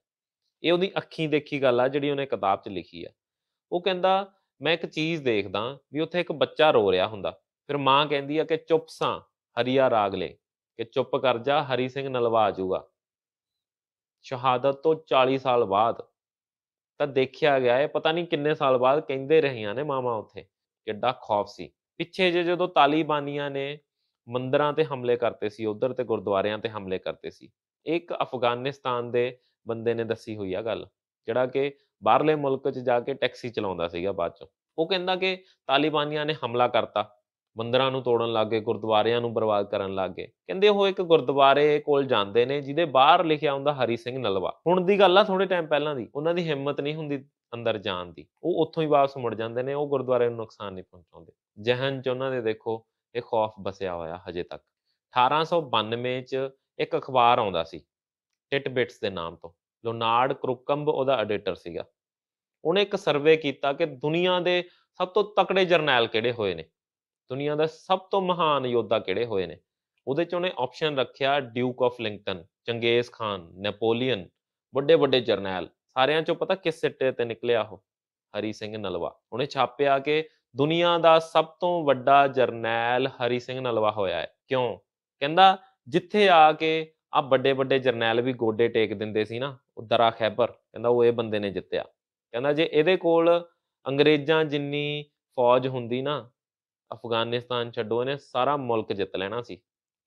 ਇਹ ਉਹਦੀ ਅੱਖੀਂ ਦੇਖੀ ਗੱਲ ਆ ਜਿਹੜੀ ਉਹਨੇ ਕਿਤਾਬ 'ਚ ਲਿਖੀ ਆ ਉਹ ਕਹਿੰਦਾ ਮੈਂ ਇੱਕ ਚੀਜ਼ ਦੇਖਦਾ ਵੀ ਉੱਥੇ ਇੱਕ ਬੱਚਾ ਰੋ ਰਿਹਾ ਹੁੰਦਾ ਫਿਰ ਮਾਂ ਕਹਿੰਦੀ ਆ ਕਿ ਚੁੱਪ ਸਾਂ ਹਰੀਆ ਰਾਗ ਲੈ ਕਿ ਚੁੱਪ ਕਰ ਜਾ ਹਰੀ ਸਿੰਘ ਨਲਵਾ ਜੂਗਾ ਜਾਊਗਾ ਸ਼ਹਾਦਤ ਤੋਂ 40 ਸਾਲ ਬਾਅਦ ਤਾਂ ਦੇਖਿਆ ਗਿਆ ਇਹ ਪਤਾ ਨਹੀਂ ਕਿੰਨੇ ਸਾਲ ਬਾਅਦ ਕਹਿੰਦੇ ਰਹੀਆਂ ਨੇ ਮਾਮਾ ਉੱਥੇ ਕਿੱਡਾ ਖੌਫ ਸੀ ਪਿੱਛੇ ਜੇ ਜਦੋਂ ਤਾਲੀਬਾਨੀਆਂ ਨੇ ਮੰਦਰਾਂ ਤੇ ਹਮਲੇ ਕਰਤੇ ਸੀ ਉਧਰ ਤੇ ਗੁਰਦੁਆਰਿਆਂ ਤੇ ਹਮਲੇ ਕਰਤੇ ਸੀ ਇੱਕ ਅਫਗਾਨਿਸਤਾਨ ਦੇ ਬੰਦੇ ਨੇ ਦੱਸੀ ਹੋਈ ਆ ਗੱਲ ਜਿਹੜਾ ਕਿ ਬਾਹਰਲੇ ਮੁਲਕ 'ਚ ਜਾ ਕੇ ਟੈਕਸੀ ਚਲਾਉਂਦਾ ਸੀਗਾ ਬਾਅਦ 'ਚ ਉਹ ਕਹਿੰਦਾ ਕਿ ਤਾਲਿਬਾਨੀਆਂ ਨੇ ਹਮਲਾ ਕਰਤਾ ਮੰਦਰਾਂ ਨੂੰ ਤੋੜਨ ਲੱਗ ਗਏ ਗੁਰਦੁਆਰਿਆਂ ਨੂੰ ਬਰਬਾਦ ਕਰਨ ਲੱਗ ਗਏ ਕਹਿੰਦੇ ਉਹ ਇੱਕ ਗੁਰਦੁਆਰੇ ਕੋਲ ਜਾਂਦੇ ਨੇ ਜਿਹਦੇ ਬਾਹਰ ਲਿਖਿਆ ਹੁੰਦਾ ਹਰੀ ਸਿੰਘ ਨਲਵਾ ਹੁਣ ਦੀ ਗੱਲ ਆ ਥੋੜੇ ਟਾਈਮ ਪਹਿਲਾਂ ਦੀ ਉਹਨਾਂ ਦੀ ਹਿੰਮਤ ਨਹੀਂ ਹੁੰਦੀ ਅੰਦਰ ਜਾਣ ਦੀ ਉਹ ਉੱਥੋਂ ਹੀ ਵਾਪਸ ਮੁੜ ਜਾਂਦੇ ਨੇ ਉਹ ਗੁਰਦੁਆਰੇ ਨੂੰ ਨੁਕਸਾਨ ਨਹੀਂ ਪਹੁੰਚਾਉਂਦੇ ਜਹਨ ਚ ਉਹਨਾਂ ਦੇ ਦੇਖੋ ਇਹ ਖੌਫ ਬਸਿਆ ਹੋਇਆ ਹਜੇ ਤੱਕ 1892 ਚ ਇੱਕ ਅਖਬਾਰ ਆਉਂਦਾ ਸੀ ਟਿਟ ਬਿਟਸ ਦੇ ਨਾਮ ਤੋਂ ਲੋਨਾਰਡ ਕਰੁਕੰਬ ਉਹਦਾ ਐਡੀਟਰ ਸੀਗਾ ਉਹਨੇ ਇੱਕ ਸਰਵੇ ਕੀਤਾ ਕਿ ਦੁਨੀਆ ਦੇ ਸਭ ਤੋਂ ਤਕੜੇ ਜਰਨੈਲ ਕਿਹੜੇ ਹੋਏ ਨੇ ਦੁਨੀਆ ਦਾ ਸਭ ਤੋਂ ਮਹਾਨ ਯੋਧਾ ਕਿਹੜੇ ਹੋਏ ਨੇ ਉਹਦੇ ਚ ਉਹਨੇ ਆਪਸ਼ਨ ਰੱਖਿਆ Duke of Lincoln Genghis Khan Napoleon ਵੱਡੇ ਵੱਡੇ ਜਰਨੈਲ ਸਾਰਿਆਂ ਚੋਂ ਪਤਾ ਕਿਸ ਸਿੱਟੇ ਤੇ ਨਿਕਲਿਆ ਉਹ ਹਰੀ ਸਿੰਘ ਨਲਵਾ ਉਹਨੇ ਛਾਪਿਆ ਕਿ ਦੁਨੀਆ ਦਾ ਸਭ ਤੋਂ ਵੱਡਾ ਜਰਨੈਲ ਹਰੀ ਸਿੰਘ ਨਲਵਾ ਹੋਇਆ ਹੈ ਕਿਉਂ ਕਹਿੰਦਾ ਜਿੱਥੇ ਆ ਕੇ ਆ ਵੱਡੇ ਵੱਡੇ ਜਰਨੈਲ ਵੀ ਗੋਡੇ ਟੇਕ ਦਿੰਦੇ ਸੀ ਨਾ ਉਹ ਦਰਾ ਖੈਬਰ ਕਹਿੰਦਾ ਉਹ ਇਹ ਬੰਦੇ ਨੇ ਜਿੱਤਿਆ ਕਹਿੰਦਾ ਜੇ ਇਹਦੇ ਕੋਲ ਅੰਗਰੇਜ਼ਾਂ ਜਿੰਨੀ ਫੌਜ ਹੁੰਦੀ ਨਾ ਅਫਗਾਨਿਸਤਾਨ ਛੱਡੋ ਇਹਨੇ ਸਾਰਾ ਮੁਲਕ ਜਿੱਤ ਲੈਣਾ ਸੀ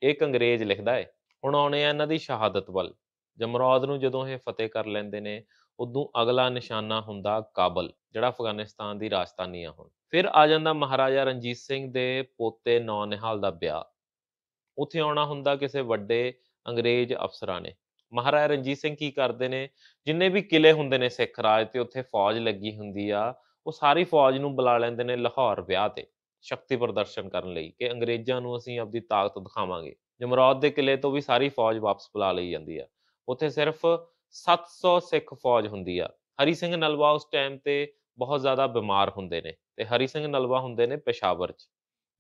ਇੱਕ ਅੰਗਰੇਜ਼ ਲਿਖਦਾ ਹੈ ਹੁਣ ਆਉਣੇ ਆ ਇਹਨਾਂ ਦੀ ਸ਼ਹਾਦਤ ਵੱਲ ਜਮਰੌਦ ਨੂੰ ਜਦੋਂ ਇਹ ਫਤਿਹ ਕਰ ਲੈਂਦੇ ਨੇ ਉਦੋਂ ਅਗਲਾ ਨਿਸ਼ਾਨਾ ਹੁੰਦਾ ਕਾਬਲ ਜਿਹੜਾ ਅਫਗਾਨਿਸਤਾਨ ਦੀ ਰਾਜਧਾਨੀ ਆ ਹੁਣ ਫਿਰ ਆ ਜਾਂਦਾ ਮਹਾਰਾਜਾ ਰਣਜੀਤ ਸਿੰਘ ਦੇ ਪੋਤੇ ਨੌ ਨਿਹਾਲ ਦਾ ਵਿਆਹ ਉੱਥੇ ਆਉਣਾ ਹੁੰਦਾ ਕਿਸੇ ਵੱਡੇ ਅੰਗਰੇਜ਼ ਅਫਸਰਾਂ ਨੇ ਮਹਾਰਾਜਾ ਰਣਜੀਤ ਸਿੰਘ ਕੀ ਕਰਦੇ ਨੇ ਜਿੰਨੇ ਵੀ ਕਿਲੇ ਹੁੰਦੇ ਨੇ ਸਿੱਖ ਰਾਜ ਤੇ ਉੱਥੇ ਫੌਜ ਲੱਗੀ ਹੁੰਦੀ ਆ ਉਹ ਸਾਰੀ ਫੌਜ ਨੂੰ ਬੁਲਾ ਲੈਂਦੇ ਨੇ ਲਾਹੌਰ ਵਿਆਹ ਤੇ ਸ਼ਕਤੀ ਪ੍ਰਦਰਸ਼ਨ ਕਰਨ ਲਈ ਕਿ ਅੰਗਰੇਜ਼ਾਂ ਨੂੰ ਅਸੀਂ ਆਪਣੀ ਤਾਕਤ ਦਿਖਾਵਾਂਗੇ ਜਮਰੌਦ ਦੇ ਕਿਲੇ ਤੋਂ ਵੀ ਸਾਰੀ ਫੌਜ ਵਾਪਸ ਬੁਲਾ ਲਈ ਜਾਂਦੀ ਆ ਉੱਥੇ ਸਿਰਫ 700 ਸਿੱਖ ਫੌਜ ਹੁੰਦੀ ਆ ਹਰੀ ਸਿੰਘ ਨਲਵਾ ਉਸ ਟਾਈਮ ਤੇ ਬਹੁਤ ਜ਼ਿਆਦਾ ਬਿਮਾਰ ਹੁੰਦੇ ਨੇ ਤੇ ਹਰੀ ਸਿੰਘ ਨਲਵਾ ਹੁੰਦੇ ਨੇ ਪੇਸ਼ਾਵਰ 'ਚ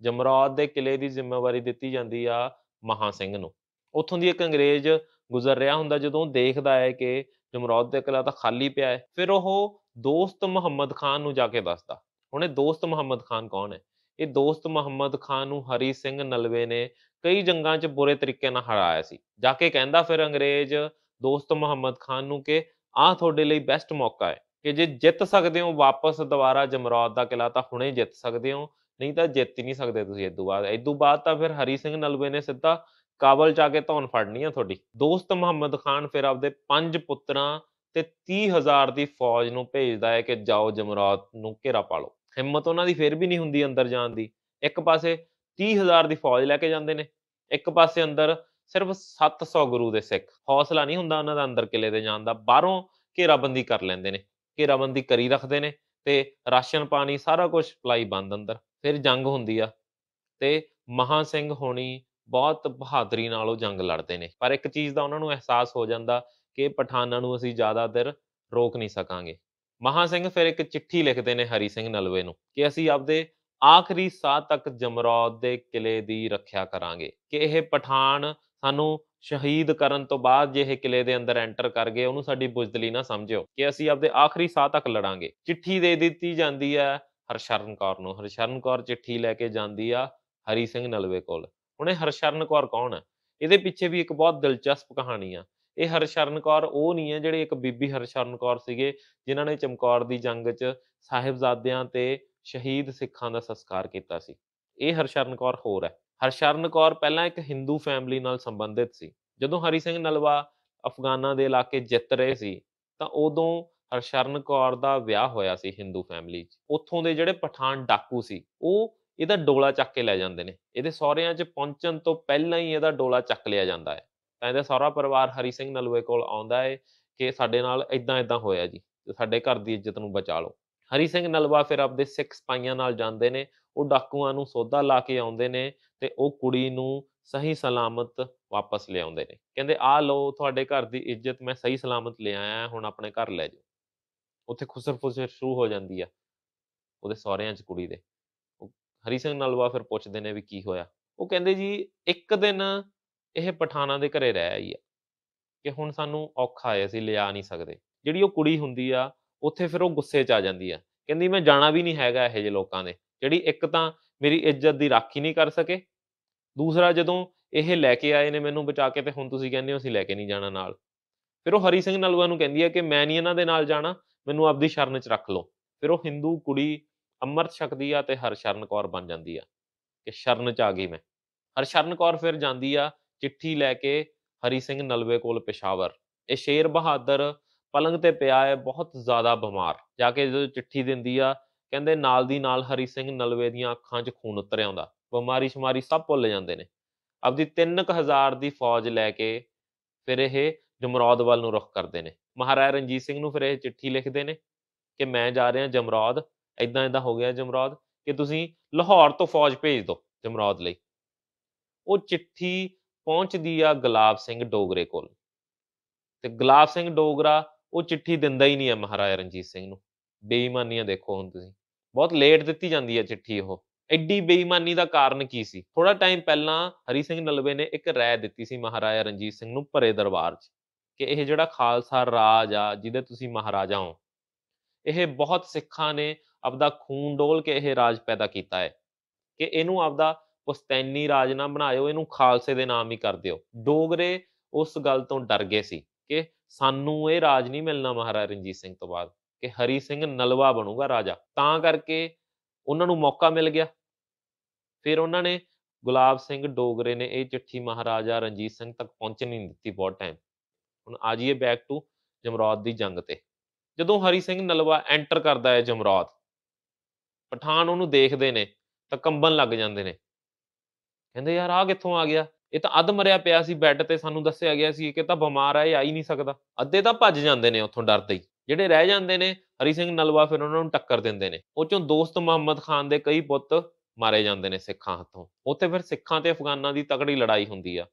ਜਮਰੌਦ ਦੇ ਕਿਲੇ ਦੀ ਜ਼ਿੰਮੇਵਾਰੀ ਦਿੱਤੀ ਜਾਂਦੀ ਆ ਮਹਾ ਸਿੰਘ ਨੂੰ ਉੱਥੋਂ ਦੀ ਇੱਕ ਅੰਗਰੇਜ਼ ਗੁਜ਼ਰ ਰਿਹਾ ਹੁੰਦਾ ਜਦੋਂ ਦੇਖਦਾ ਹੈ ਕਿ ਜਮਰੌਦ ਦਾ ਕਿਲਾ ਤਾਂ ਖਾਲੀ ਪਿਆ ਹੈ ਫਿਰ ਉਹ ਦੋਸਤ ਮੁਹੰਮਦ ਖਾਨ ਨੂੰ ਜਾ ਕੇ ਦੱਸਦਾ ਹੁਣ ਇਹ ਦੋਸਤ ਮੁਹੰਮਦ ਖਾਨ ਕੌਣ ਹੈ ਇਹ ਦੋਸਤ ਮੁਹੰਮਦ ਖਾਨ ਨੂੰ ਹਰੀ ਸਿੰਘ ਨਲਵੇ ਨੇ ਕਈ ਜੰਗਾਂ 'ਚ ਬੁਰੇ ਤਰੀਕੇ ਨਾਲ ਹਰਾਇਆ ਸੀ ਜਾ ਕੇ ਕਹਿੰਦਾ ਫਿਰ ਅੰਗਰੇਜ਼ ਦੋਸਤ ਮੁਹੰਮਦ ਖਾਨ ਨੂੰ ਕਿ ਆਹ ਤੁਹਾਡੇ ਲਈ ਬੈਸਟ ਮੌਕਾ ਹੈ ਕਿ ਜੇ ਜਿੱਤ ਸਕਦੇ ਹੋ ਵਾਪਸ ਦੁਬਾਰਾ ਜਮਰੌਦ ਦਾ ਕਿਲਾ ਤਾਂ ਹੁਣੇ ਜਿੱਤ ਸਕਦੇ ਹੋ ਨਹੀਂ ਤਾਂ ਜਿੱਤ ਹੀ ਨਹੀਂ ਸਕਦੇ ਤੁਸੀਂ ਇਸ ਤੋਂ ਬਾਅਦ ਇਸ ਤੋਂ ਬਾਅਦ ਤਾਂ ਫਿਰ ਹਰੀ ਸਿੰਘ ਨਲਵੇ ਨੇ ਸਿੱਧਾ ਕਾਬਲ ਜਾ ਕੇ ਧੌਣ ਫੜਨੀ ਆ ਤੁਹਾਡੀ ਦੋਸਤ ਮੁਹੰਮਦ ਖਾਨ ਫਿਰ ਆਪਦੇ ਪੰਜ ਪੁੱਤਰਾਂ ਤੇ 30000 ਦੀ ਫੌਜ ਨੂੰ ਭੇਜਦਾ ਹੈ ਕਿ ਜਾਓ ਜਮਰਾਤ ਨੂੰ ਘੇਰਾ ਪਾ ਲਓ ਹਿੰਮਤ ਉਹਨਾਂ ਦੀ ਫਿਰ ਵੀ ਨਹੀਂ ਹੁੰਦੀ ਅੰਦਰ ਜਾਣ ਦੀ ਇੱਕ ਪਾਸੇ 30000 ਦੀ ਫੌਜ ਲੈ ਕੇ ਜਾਂਦੇ ਨੇ ਇੱਕ ਪਾਸੇ ਅੰਦਰ ਸਿਰਫ 700 ਗੁਰੂ ਦੇ ਸਿੱਖ ਹੌਸਲਾ ਨਹੀਂ ਹੁੰਦਾ ਉਹਨਾਂ ਦਾ ਅੰਦਰ ਕਿਲੇ ਦੇ ਜਾਣ ਦਾ ਬਾਹਰੋਂ ਘੇਰਾਬੰਦੀ ਕਰ ਲੈਂਦੇ ਨੇ ਘੇਰਾਬੰਦੀ ਕਰੀ ਰੱਖਦੇ ਨੇ ਤੇ ਰਾਸ਼ਨ ਪਾਣੀ ਸਾਰਾ ਕੁਝ ਸਪਲਾਈ ਬੰਦ ਅੰਦਰ ਫਿਰ ਜੰਗ ਹੁੰਦੀ ਆ ਤੇ ਮਹਾ ਸਿੰਘ ਹੋਣੀ ਬਹੁਤ ਬਹਾਦਰੀ ਨਾਲ ਉਹ ਜੰਗ ਲੜਦੇ ਨੇ ਪਰ ਇੱਕ ਚੀਜ਼ ਦਾ ਉਹਨਾਂ ਨੂੰ ਅਹਿਸਾਸ ਹੋ ਜਾਂਦਾ ਕਿ ਪਠਾਨਾਂ ਨੂੰ ਅਸੀਂ ਜ਼ਿਆਦਾ ਦੇਰ ਰੋਕ ਨਹੀਂ ਸਕਾਂਗੇ ਮਹਾ ਸਿੰਘ ਫਿਰ ਇੱਕ ਚਿੱਠੀ ਲਿਖਦੇ ਨੇ ਹਰੀ ਸਿੰਘ ਨਲਵੇ ਨੂੰ ਕਿ ਅਸੀਂ ਆਪਦੇ ਆਖਰੀ ਸਾਹ ਤੱਕ ਜਮਰੌਦ ਦੇ ਕਿਲੇ ਦੀ ਰੱਖਿਆ ਕਰਾਂਗੇ ਕਿ ਇਹ ਪਠਾਨ ਸਾਨੂੰ ਸ਼ਹੀਦ ਕਰਨ ਤੋਂ ਬਾਅਦ ਜੇ ਇਹ ਕਿਲੇ ਦੇ ਅੰਦਰ ਐਂਟਰ ਕਰ ਗਏ ਉਹਨੂੰ ਸਾਡੀ ਬੁਝਦਲੀ ਨਾ ਸਮਝਿਓ ਕਿ ਅਸੀਂ ਆਪਦੇ ਆਖਰੀ ਸਾਹ ਤੱਕ ਲੜਾਂਗੇ ਚਿੱਠੀ ਦੇ ਦਿੱਤੀ ਜਾਂਦੀ ਹੈ ਹਰਸ਼ਰਨ ਕੌਰ ਨੂੰ ਹਰਸ਼ਰਨ ਕੌਰ ਚਿੱਠੀ ਲੈ ਕੇ ਜਾਂਦੀ ਆ ਹਰੀ ਸਿੰਘ ਨਲਵੇ ਕੋਲ ਹੁਣ ਇਹ ਹਰਸ਼ਰਨ ਕੌਰ ਕੌਣ ਹੈ ਇਹਦੇ ਪਿੱਛੇ ਵੀ ਇੱਕ ਬਹੁਤ ਦਿਲਚਸਪ ਕਹਾਣੀ ਆ ਇਹ ਹਰਸ਼ਰਨ ਕੌਰ ਉਹ ਨਹੀਂ ਹੈ ਜਿਹੜੇ ਇੱਕ ਬੀਬੀ ਹਰਸ਼ਰਨ ਕੌਰ ਸੀਗੇ ਜਿਨ੍ਹਾਂ ਨੇ ਚਮਕੌਰ ਦੀ ਜੰਗ 'ਚ ਸਾਹਿਬਜ਼ਾਦਿਆਂ ਤੇ ਸ਼ਹੀਦ ਸਿੱਖਾਂ ਦਾ ਸੰਸਕਾਰ ਕੀਤਾ ਸੀ ਇਹ ਹਰਸ਼ਰਨ ਕੌਰ ਹੋਰ ਹੈ ਹਰਸ਼ਰਨ ਕੌਰ ਪਹਿਲਾਂ ਇੱਕ ਹਿੰਦੂ ਫੈਮਿਲੀ ਨਾਲ ਸੰਬੰਧਿਤ ਸੀ ਜਦੋਂ ਹਰੀ ਸਿੰਘ ਨਲਵਾ ਅਫਗਾਨਾਂ ਦੇ ਇਲਾਕੇ ਜਿੱਤ ਰਹੇ ਸੀ ਤਾਂ ਉਦੋਂ ਹਰਸ਼ਰਨ ਕੌਰ ਦਾ ਵਿਆਹ ਹੋਇਆ ਸੀ ਹਿੰਦੂ ਫੈਮਿਲੀ 'ਚ ਉੱਥੋਂ ਦੇ ਜਿਹੜੇ ਪਠਾਨ ਡਾਕੂ ਸੀ ਉਹ ਇਹਦਾ ਡੋਲਾ ਚੱਕ ਕੇ ਲੈ ਜਾਂਦੇ ਨੇ ਇਹਦੇ ਸਹੁਰਿਆਂ 'ਚ ਪਹੁੰਚਣ ਤੋਂ ਪਹਿਲਾਂ ਹੀ ਇਹਦਾ ਡੋਲਾ ਚੱਕ ਲਿਆ ਜਾਂਦਾ ਹੈ ਤਾਂ ਇਹਦਾ ਸਾਰਾ ਪਰਿਵਾਰ ਹਰੀ ਸਿੰਘ ਨਲਵੇ ਕੋਲ ਆਉਂਦਾ ਹੈ ਕਿ ਸਾਡੇ ਨਾਲ ਇਦਾਂ ਇਦਾਂ ਹੋਇਆ ਜੀ ਤੇ ਸਾਡੇ ਘਰ ਦੀ ਇੱਜ਼ਤ ਨੂੰ ਬਚਾ ਲਓ ਹਰੀ ਸਿੰਘ ਨਲਵਾ ਫਿਰ ਆਪਦੇ ਸਿੱਖ ਸਪਾਈਆਂ ਨਾਲ ਜਾਂਦੇ ਨੇ ਉਹ ਡਾਕੂਆਂ ਨੂੰ ਸੌਦਾ ਲਾ ਕੇ ਆਉਂਦੇ ਨੇ ਤੇ ਉਹ ਕੁੜੀ ਨੂੰ ਸਹੀ ਸਲਾਮਤ ਵਾਪਸ ਲਿਆਉਂਦੇ ਨੇ ਕਹਿੰਦੇ ਆ ਲਓ ਤੁਹਾਡੇ ਘਰ ਦੀ ਇੱਜ਼ਤ ਮੈਂ ਸਹੀ ਸਲਾਮਤ ਲੈ ਆਇਆ ਹੁਣ ਆਪਣੇ ਘਰ ਲੈ ਜਾਓ ਉੱਥੇ ਖੁਸਰ-ਫੁਸਰ ਸ਼ੁਰੂ ਹੋ ਜਾਂਦੀ ਆ ਉਹਦੇ ਸਹੁਰਿਆਂ 'ਚ ਕੁੜੀ ਦੇ ਹਰੀ ਸਿੰਘ ਨਲਵਾ ਫਿਰ ਪੁੱਛਦੇ ਨੇ ਵੀ ਕੀ ਹੋਇਆ ਉਹ ਕਹਿੰਦੇ ਜੀ ਇੱਕ ਦਿਨ ਇਹ ਪਠਾਣਾ ਦੇ ਘਰੇ ਰਹਿ ਆਈ ਆ ਕਿ ਹੁਣ ਸਾਨੂੰ ਔਖਾ ਆਇਆ ਸੀ ਲਿਆ ਨਹੀਂ ਸਕਦੇ ਜਿਹੜੀ ਉਹ ਕੁੜੀ ਹੁੰਦੀ ਆ ਉੱਥੇ ਫਿਰ ਉਹ ਗੁੱਸੇ 'ਚ ਆ ਜਾਂਦੀ ਆ ਕਹਿੰਦੀ ਮੈਂ ਜਾਣਾ ਵੀ ਨਹੀਂ ਹੈਗਾ ਇਹੋ ਜਿਹੇ ਲੋਕਾਂ ਦੇ ਜਿਹੜੀ ਇੱਕ ਤਾਂ ਮੇਰੀ ਇੱਜ਼ਤ ਦੀ ਰਾਖੀ ਨਹੀਂ ਕਰ ਸਕੇ ਦੂਸਰਾ ਜਦੋਂ ਇਹ ਲੈ ਕੇ ਆਏ ਨੇ ਮੈਨੂੰ ਬਚਾ ਕੇ ਤੇ ਹੁਣ ਤੁਸੀਂ ਕਹਿੰਦੇ ਹੋ ਅਸੀਂ ਲੈ ਕੇ ਨਹੀਂ ਜਾਣਾ ਨਾਲ ਫਿਰ ਉਹ ਹਰੀ ਸਿੰਘ ਨਲਵਾ ਨੂੰ ਕਹਿੰਦੀ ਹੈ ਕਿ ਮੈਂ ਨਹੀਂ ਇਹਨਾਂ ਦੇ ਨਾਲ ਜਾਣਾ ਮੈਨੂੰ ਆਪਦੀ ਸ਼ਰਨ 'ਚ ਰੱਖ ਲਓ ਫਿਰ ਉਹ ਹਿੰਦੂ ਕੁੜੀ ਅਮਰਤ ਸ਼ਕਦੀ ਆ ਤੇ ਸ਼ਰਨ ਕੌਰ ਬਣ ਜਾਂਦੀ ਆ ਕਿ ਸ਼ਰਨ 'ਚ ਆ ਗਈ ਮੈਂ ਸ਼ਰਨ ਕੌਰ ਫਿਰ ਜਾਂਦੀ ਆ ਚਿੱਠੀ ਲੈ ਕੇ ਹਰੀ ਸਿੰਘ ਨਲਵੇ ਕੋਲ ਪੇਸ਼ਾਵਰ ਇਹ ਸ਼ੇਰ ਬਹਾਦਰ ਪਲੰਗ ਤੇ ਪਿਆ ਹੈ ਬਹੁਤ ਜ਼ਿਆਦਾ ਬਿਮਾਰ ਜਾ ਕੇ ਜਦੋਂ ਚਿੱਠੀ ਦਿੰਦੀ ਆ ਕਹਿੰਦੇ ਨਾਲ ਦੀ ਨਾਲ ਹਰੀ ਸਿੰਘ ਨਲਵੇ ਦੀਆਂ ਅੱਖਾਂ 'ਚ ਖੂਨ ਉਤਰ ਆਉਂਦਾ ਬਿਮਾਰੀ ਸ਼ਮਾਰੀ ਸਭ ਭੁੱਲ ਜਾਂਦੇ ਨੇ ਆਪਦੀ 3000 ਦੀ ਫੌਜ ਲੈ ਕੇ ਫਿਰ ਇਹ ਜਮਰੌਦ ਵੱਲ ਨੂੰ ਰੁਖ ਕਰਦੇ ਨੇ ਮਹਾਰਾਜ ਰਣਜੀਤ ਸਿੰਘ ਨੂੰ ਫਿਰ ਇਹ ਚਿੱਠੀ ਲਿਖਦੇ ਨੇ ਕਿ ਮੈਂ ਜਾ ਰਿਹਾ ਜਮਰੌਦ ਇਦਾਂ ਇਦਾਂ ਹੋ ਗਿਆ ਜਮਰੌਦ ਕਿ ਤੁਸੀਂ ਲਾਹੌਰ ਤੋਂ ਫੌਜ ਭੇਜ ਦਿਓ ਜਮਰੌਦ ਲਈ ਉਹ ਚਿੱਠੀ ਪਹੁੰਚਦੀ ਆ ਗੁਲਾਬ ਸਿੰਘ ਡੋਗਰੇ ਕੋਲ ਤੇ ਗੁਲਾਬ ਸਿੰਘ ਡੋਗਰਾ ਉਹ ਚਿੱਠੀ ਦਿੰਦਾ ਹੀ ਨਹੀਂ ਆ ਮਹਾਰਾਜ ਰਣਜੀਤ ਸਿੰਘ ਨੂੰ ਬੇਈਮਾਨੀਆਂ ਦੇਖੋ ਹੁਣ ਤੁਸੀਂ ਬਹੁਤ ਲੇਟ ਦਿੱਤੀ ਜਾਂਦੀ ਹੈ ਚਿੱਠੀ ਉਹ ਐਡੀ ਬੇਈਮਾਨੀ ਦਾ ਕਾਰਨ ਕੀ ਸੀ ਥੋੜਾ ਟਾਈਮ ਪਹਿਲਾਂ ਹਰੀ ਸਿੰਘ ਨਲਵੇ ਨੇ ਇੱਕ ਰਾਇ ਦਿੱਤੀ ਸੀ ਮਹਾਰਾਜਾ ਰਣਜੀਤ ਸਿੰਘ ਨੂੰ ਭਰੇ ਦਰਬਾਰ 'ਚ ਕਿ ਇਹ ਜਿਹੜਾ ਖਾਲਸਾ ਰਾਜ ਆ ਜਿਹਦੇ ਤੁਸੀਂ ਮਹਾਰਾਜਾ ਹੋ ਇਹ ਬਹੁਤ ਸਿੱਖਾਂ ਨੇ ਆਪਦਾ ਖੂਨ ਡੋਲ ਕੇ ਇਹ ਰਾਜ ਪੈਦਾ ਕੀਤਾ ਹੈ ਕਿ ਇਹਨੂੰ ਆਪਦਾ ਪੁਸਤੈਨੀ ਰਾਜ ਨਾ ਬਣਾਇਓ ਇਹਨੂੰ ਖਾਲਸੇ ਦੇ ਨਾਮ ਹੀ ਕਰ ਦਿਓ ਡੋਗਰੇ ਉਸ ਗੱਲ ਤੋਂ ਡਰ ਗਏ ਸੀ ਕਿ ਸਾਨੂੰ ਇਹ ਰਾਜ ਨਹੀਂ ਮਿਲਣਾ ਮਹਾਰਾਜਾ ਰਣਜੀਤ ਸਿੰਘ ਤੋਂ ਬਾਅਦ ਕਿ ਹਰੀ ਸਿੰਘ ਨਲਵਾ ਬਣੂਗਾ ਰਾਜਾ ਤਾਂ ਕਰਕੇ ਉਹਨਾਂ ਨੂੰ ਮੌਕਾ ਮਿਲ ਗਿਆ ਫਿਰ ਉਹਨਾਂ ਨੇ ਗੁਲਾਬ ਸਿੰਘ ਡੋਗਰੇ ਨੇ ਇਹ ਚਿੱਠੀ ਮਹਾਰਾਜਾ ਰਣਜੀਤ ਸਿੰਘ ਤੱਕ ਪਹੁੰਚ ਨਹੀਂ ਦਿੱਤੀ ਬਹੁਤ ਟਾਈਮ ਹੁਣ ਆ ਜਾਈਏ ਬੈਕ ਟੂ ਜਮਰੌਦ ਦੀ ਜੰਗ ਤੇ ਜਦੋਂ ਹਰੀ ਸਿੰਘ ਨਲਵਾ ਐਂਟਰ ਕਰਦਾ ਹੈ ਜਮਰੌਦ ਪਠਾਨ ਉਹਨੂੰ ਦੇਖਦੇ ਨੇ ਤਾਂ ਕੰਬਣ ਲੱਗ ਜਾਂਦੇ ਨੇ ਕਹਿੰਦੇ ਯਾਰ ਆ ਕਿੱਥੋਂ ਆ ਗਿਆ ਇਹ ਤਾਂ ਅੱਧ ਮਰਿਆ ਪਿਆ ਸੀ ਬੈੱਡ ਤੇ ਸਾਨੂੰ ਦੱਸਿਆ ਗਿਆ ਸੀ ਕਿ ਤਾਂ ਬਿਮਾਰ ਹੈ ਇਹ ਆ ਹੀ ਨਹੀਂ ਸਕਦਾ ਅੱਧੇ ਤਾਂ ਭੱਜ ਜਾਂਦੇ ਨੇ ਉੱਥੋਂ ਡਰਦੇ ਹੀ ਜਿਹੜੇ ਰਹਿ ਜਾਂਦੇ ਨੇ ਹਰੀ ਸਿੰਘ ਨਲਵਾ ਫਿਰ ਉਹਨਾਂ ਨੂੰ ਟੱਕਰ ਦਿੰਦੇ ਨੇ ਉਹ ਚੋਂ ਦੋਸਤ ਮੁਹੰਮਦ ਖਾਨ ਦੇ ਕਈ ਪੁੱਤ ਮਾਰੇ ਜਾਂਦੇ ਨੇ ਸਿੱਖਾਂ ਹੱਥੋਂ ਉੱਥੇ ਫਿਰ ਸਿੱਖਾਂ ਤੇ ਅਫਗਾਨਾਂ ਦੀ ਤਕੜੀ ਲੜਾਈ ਹੁੰਦੀ ਆ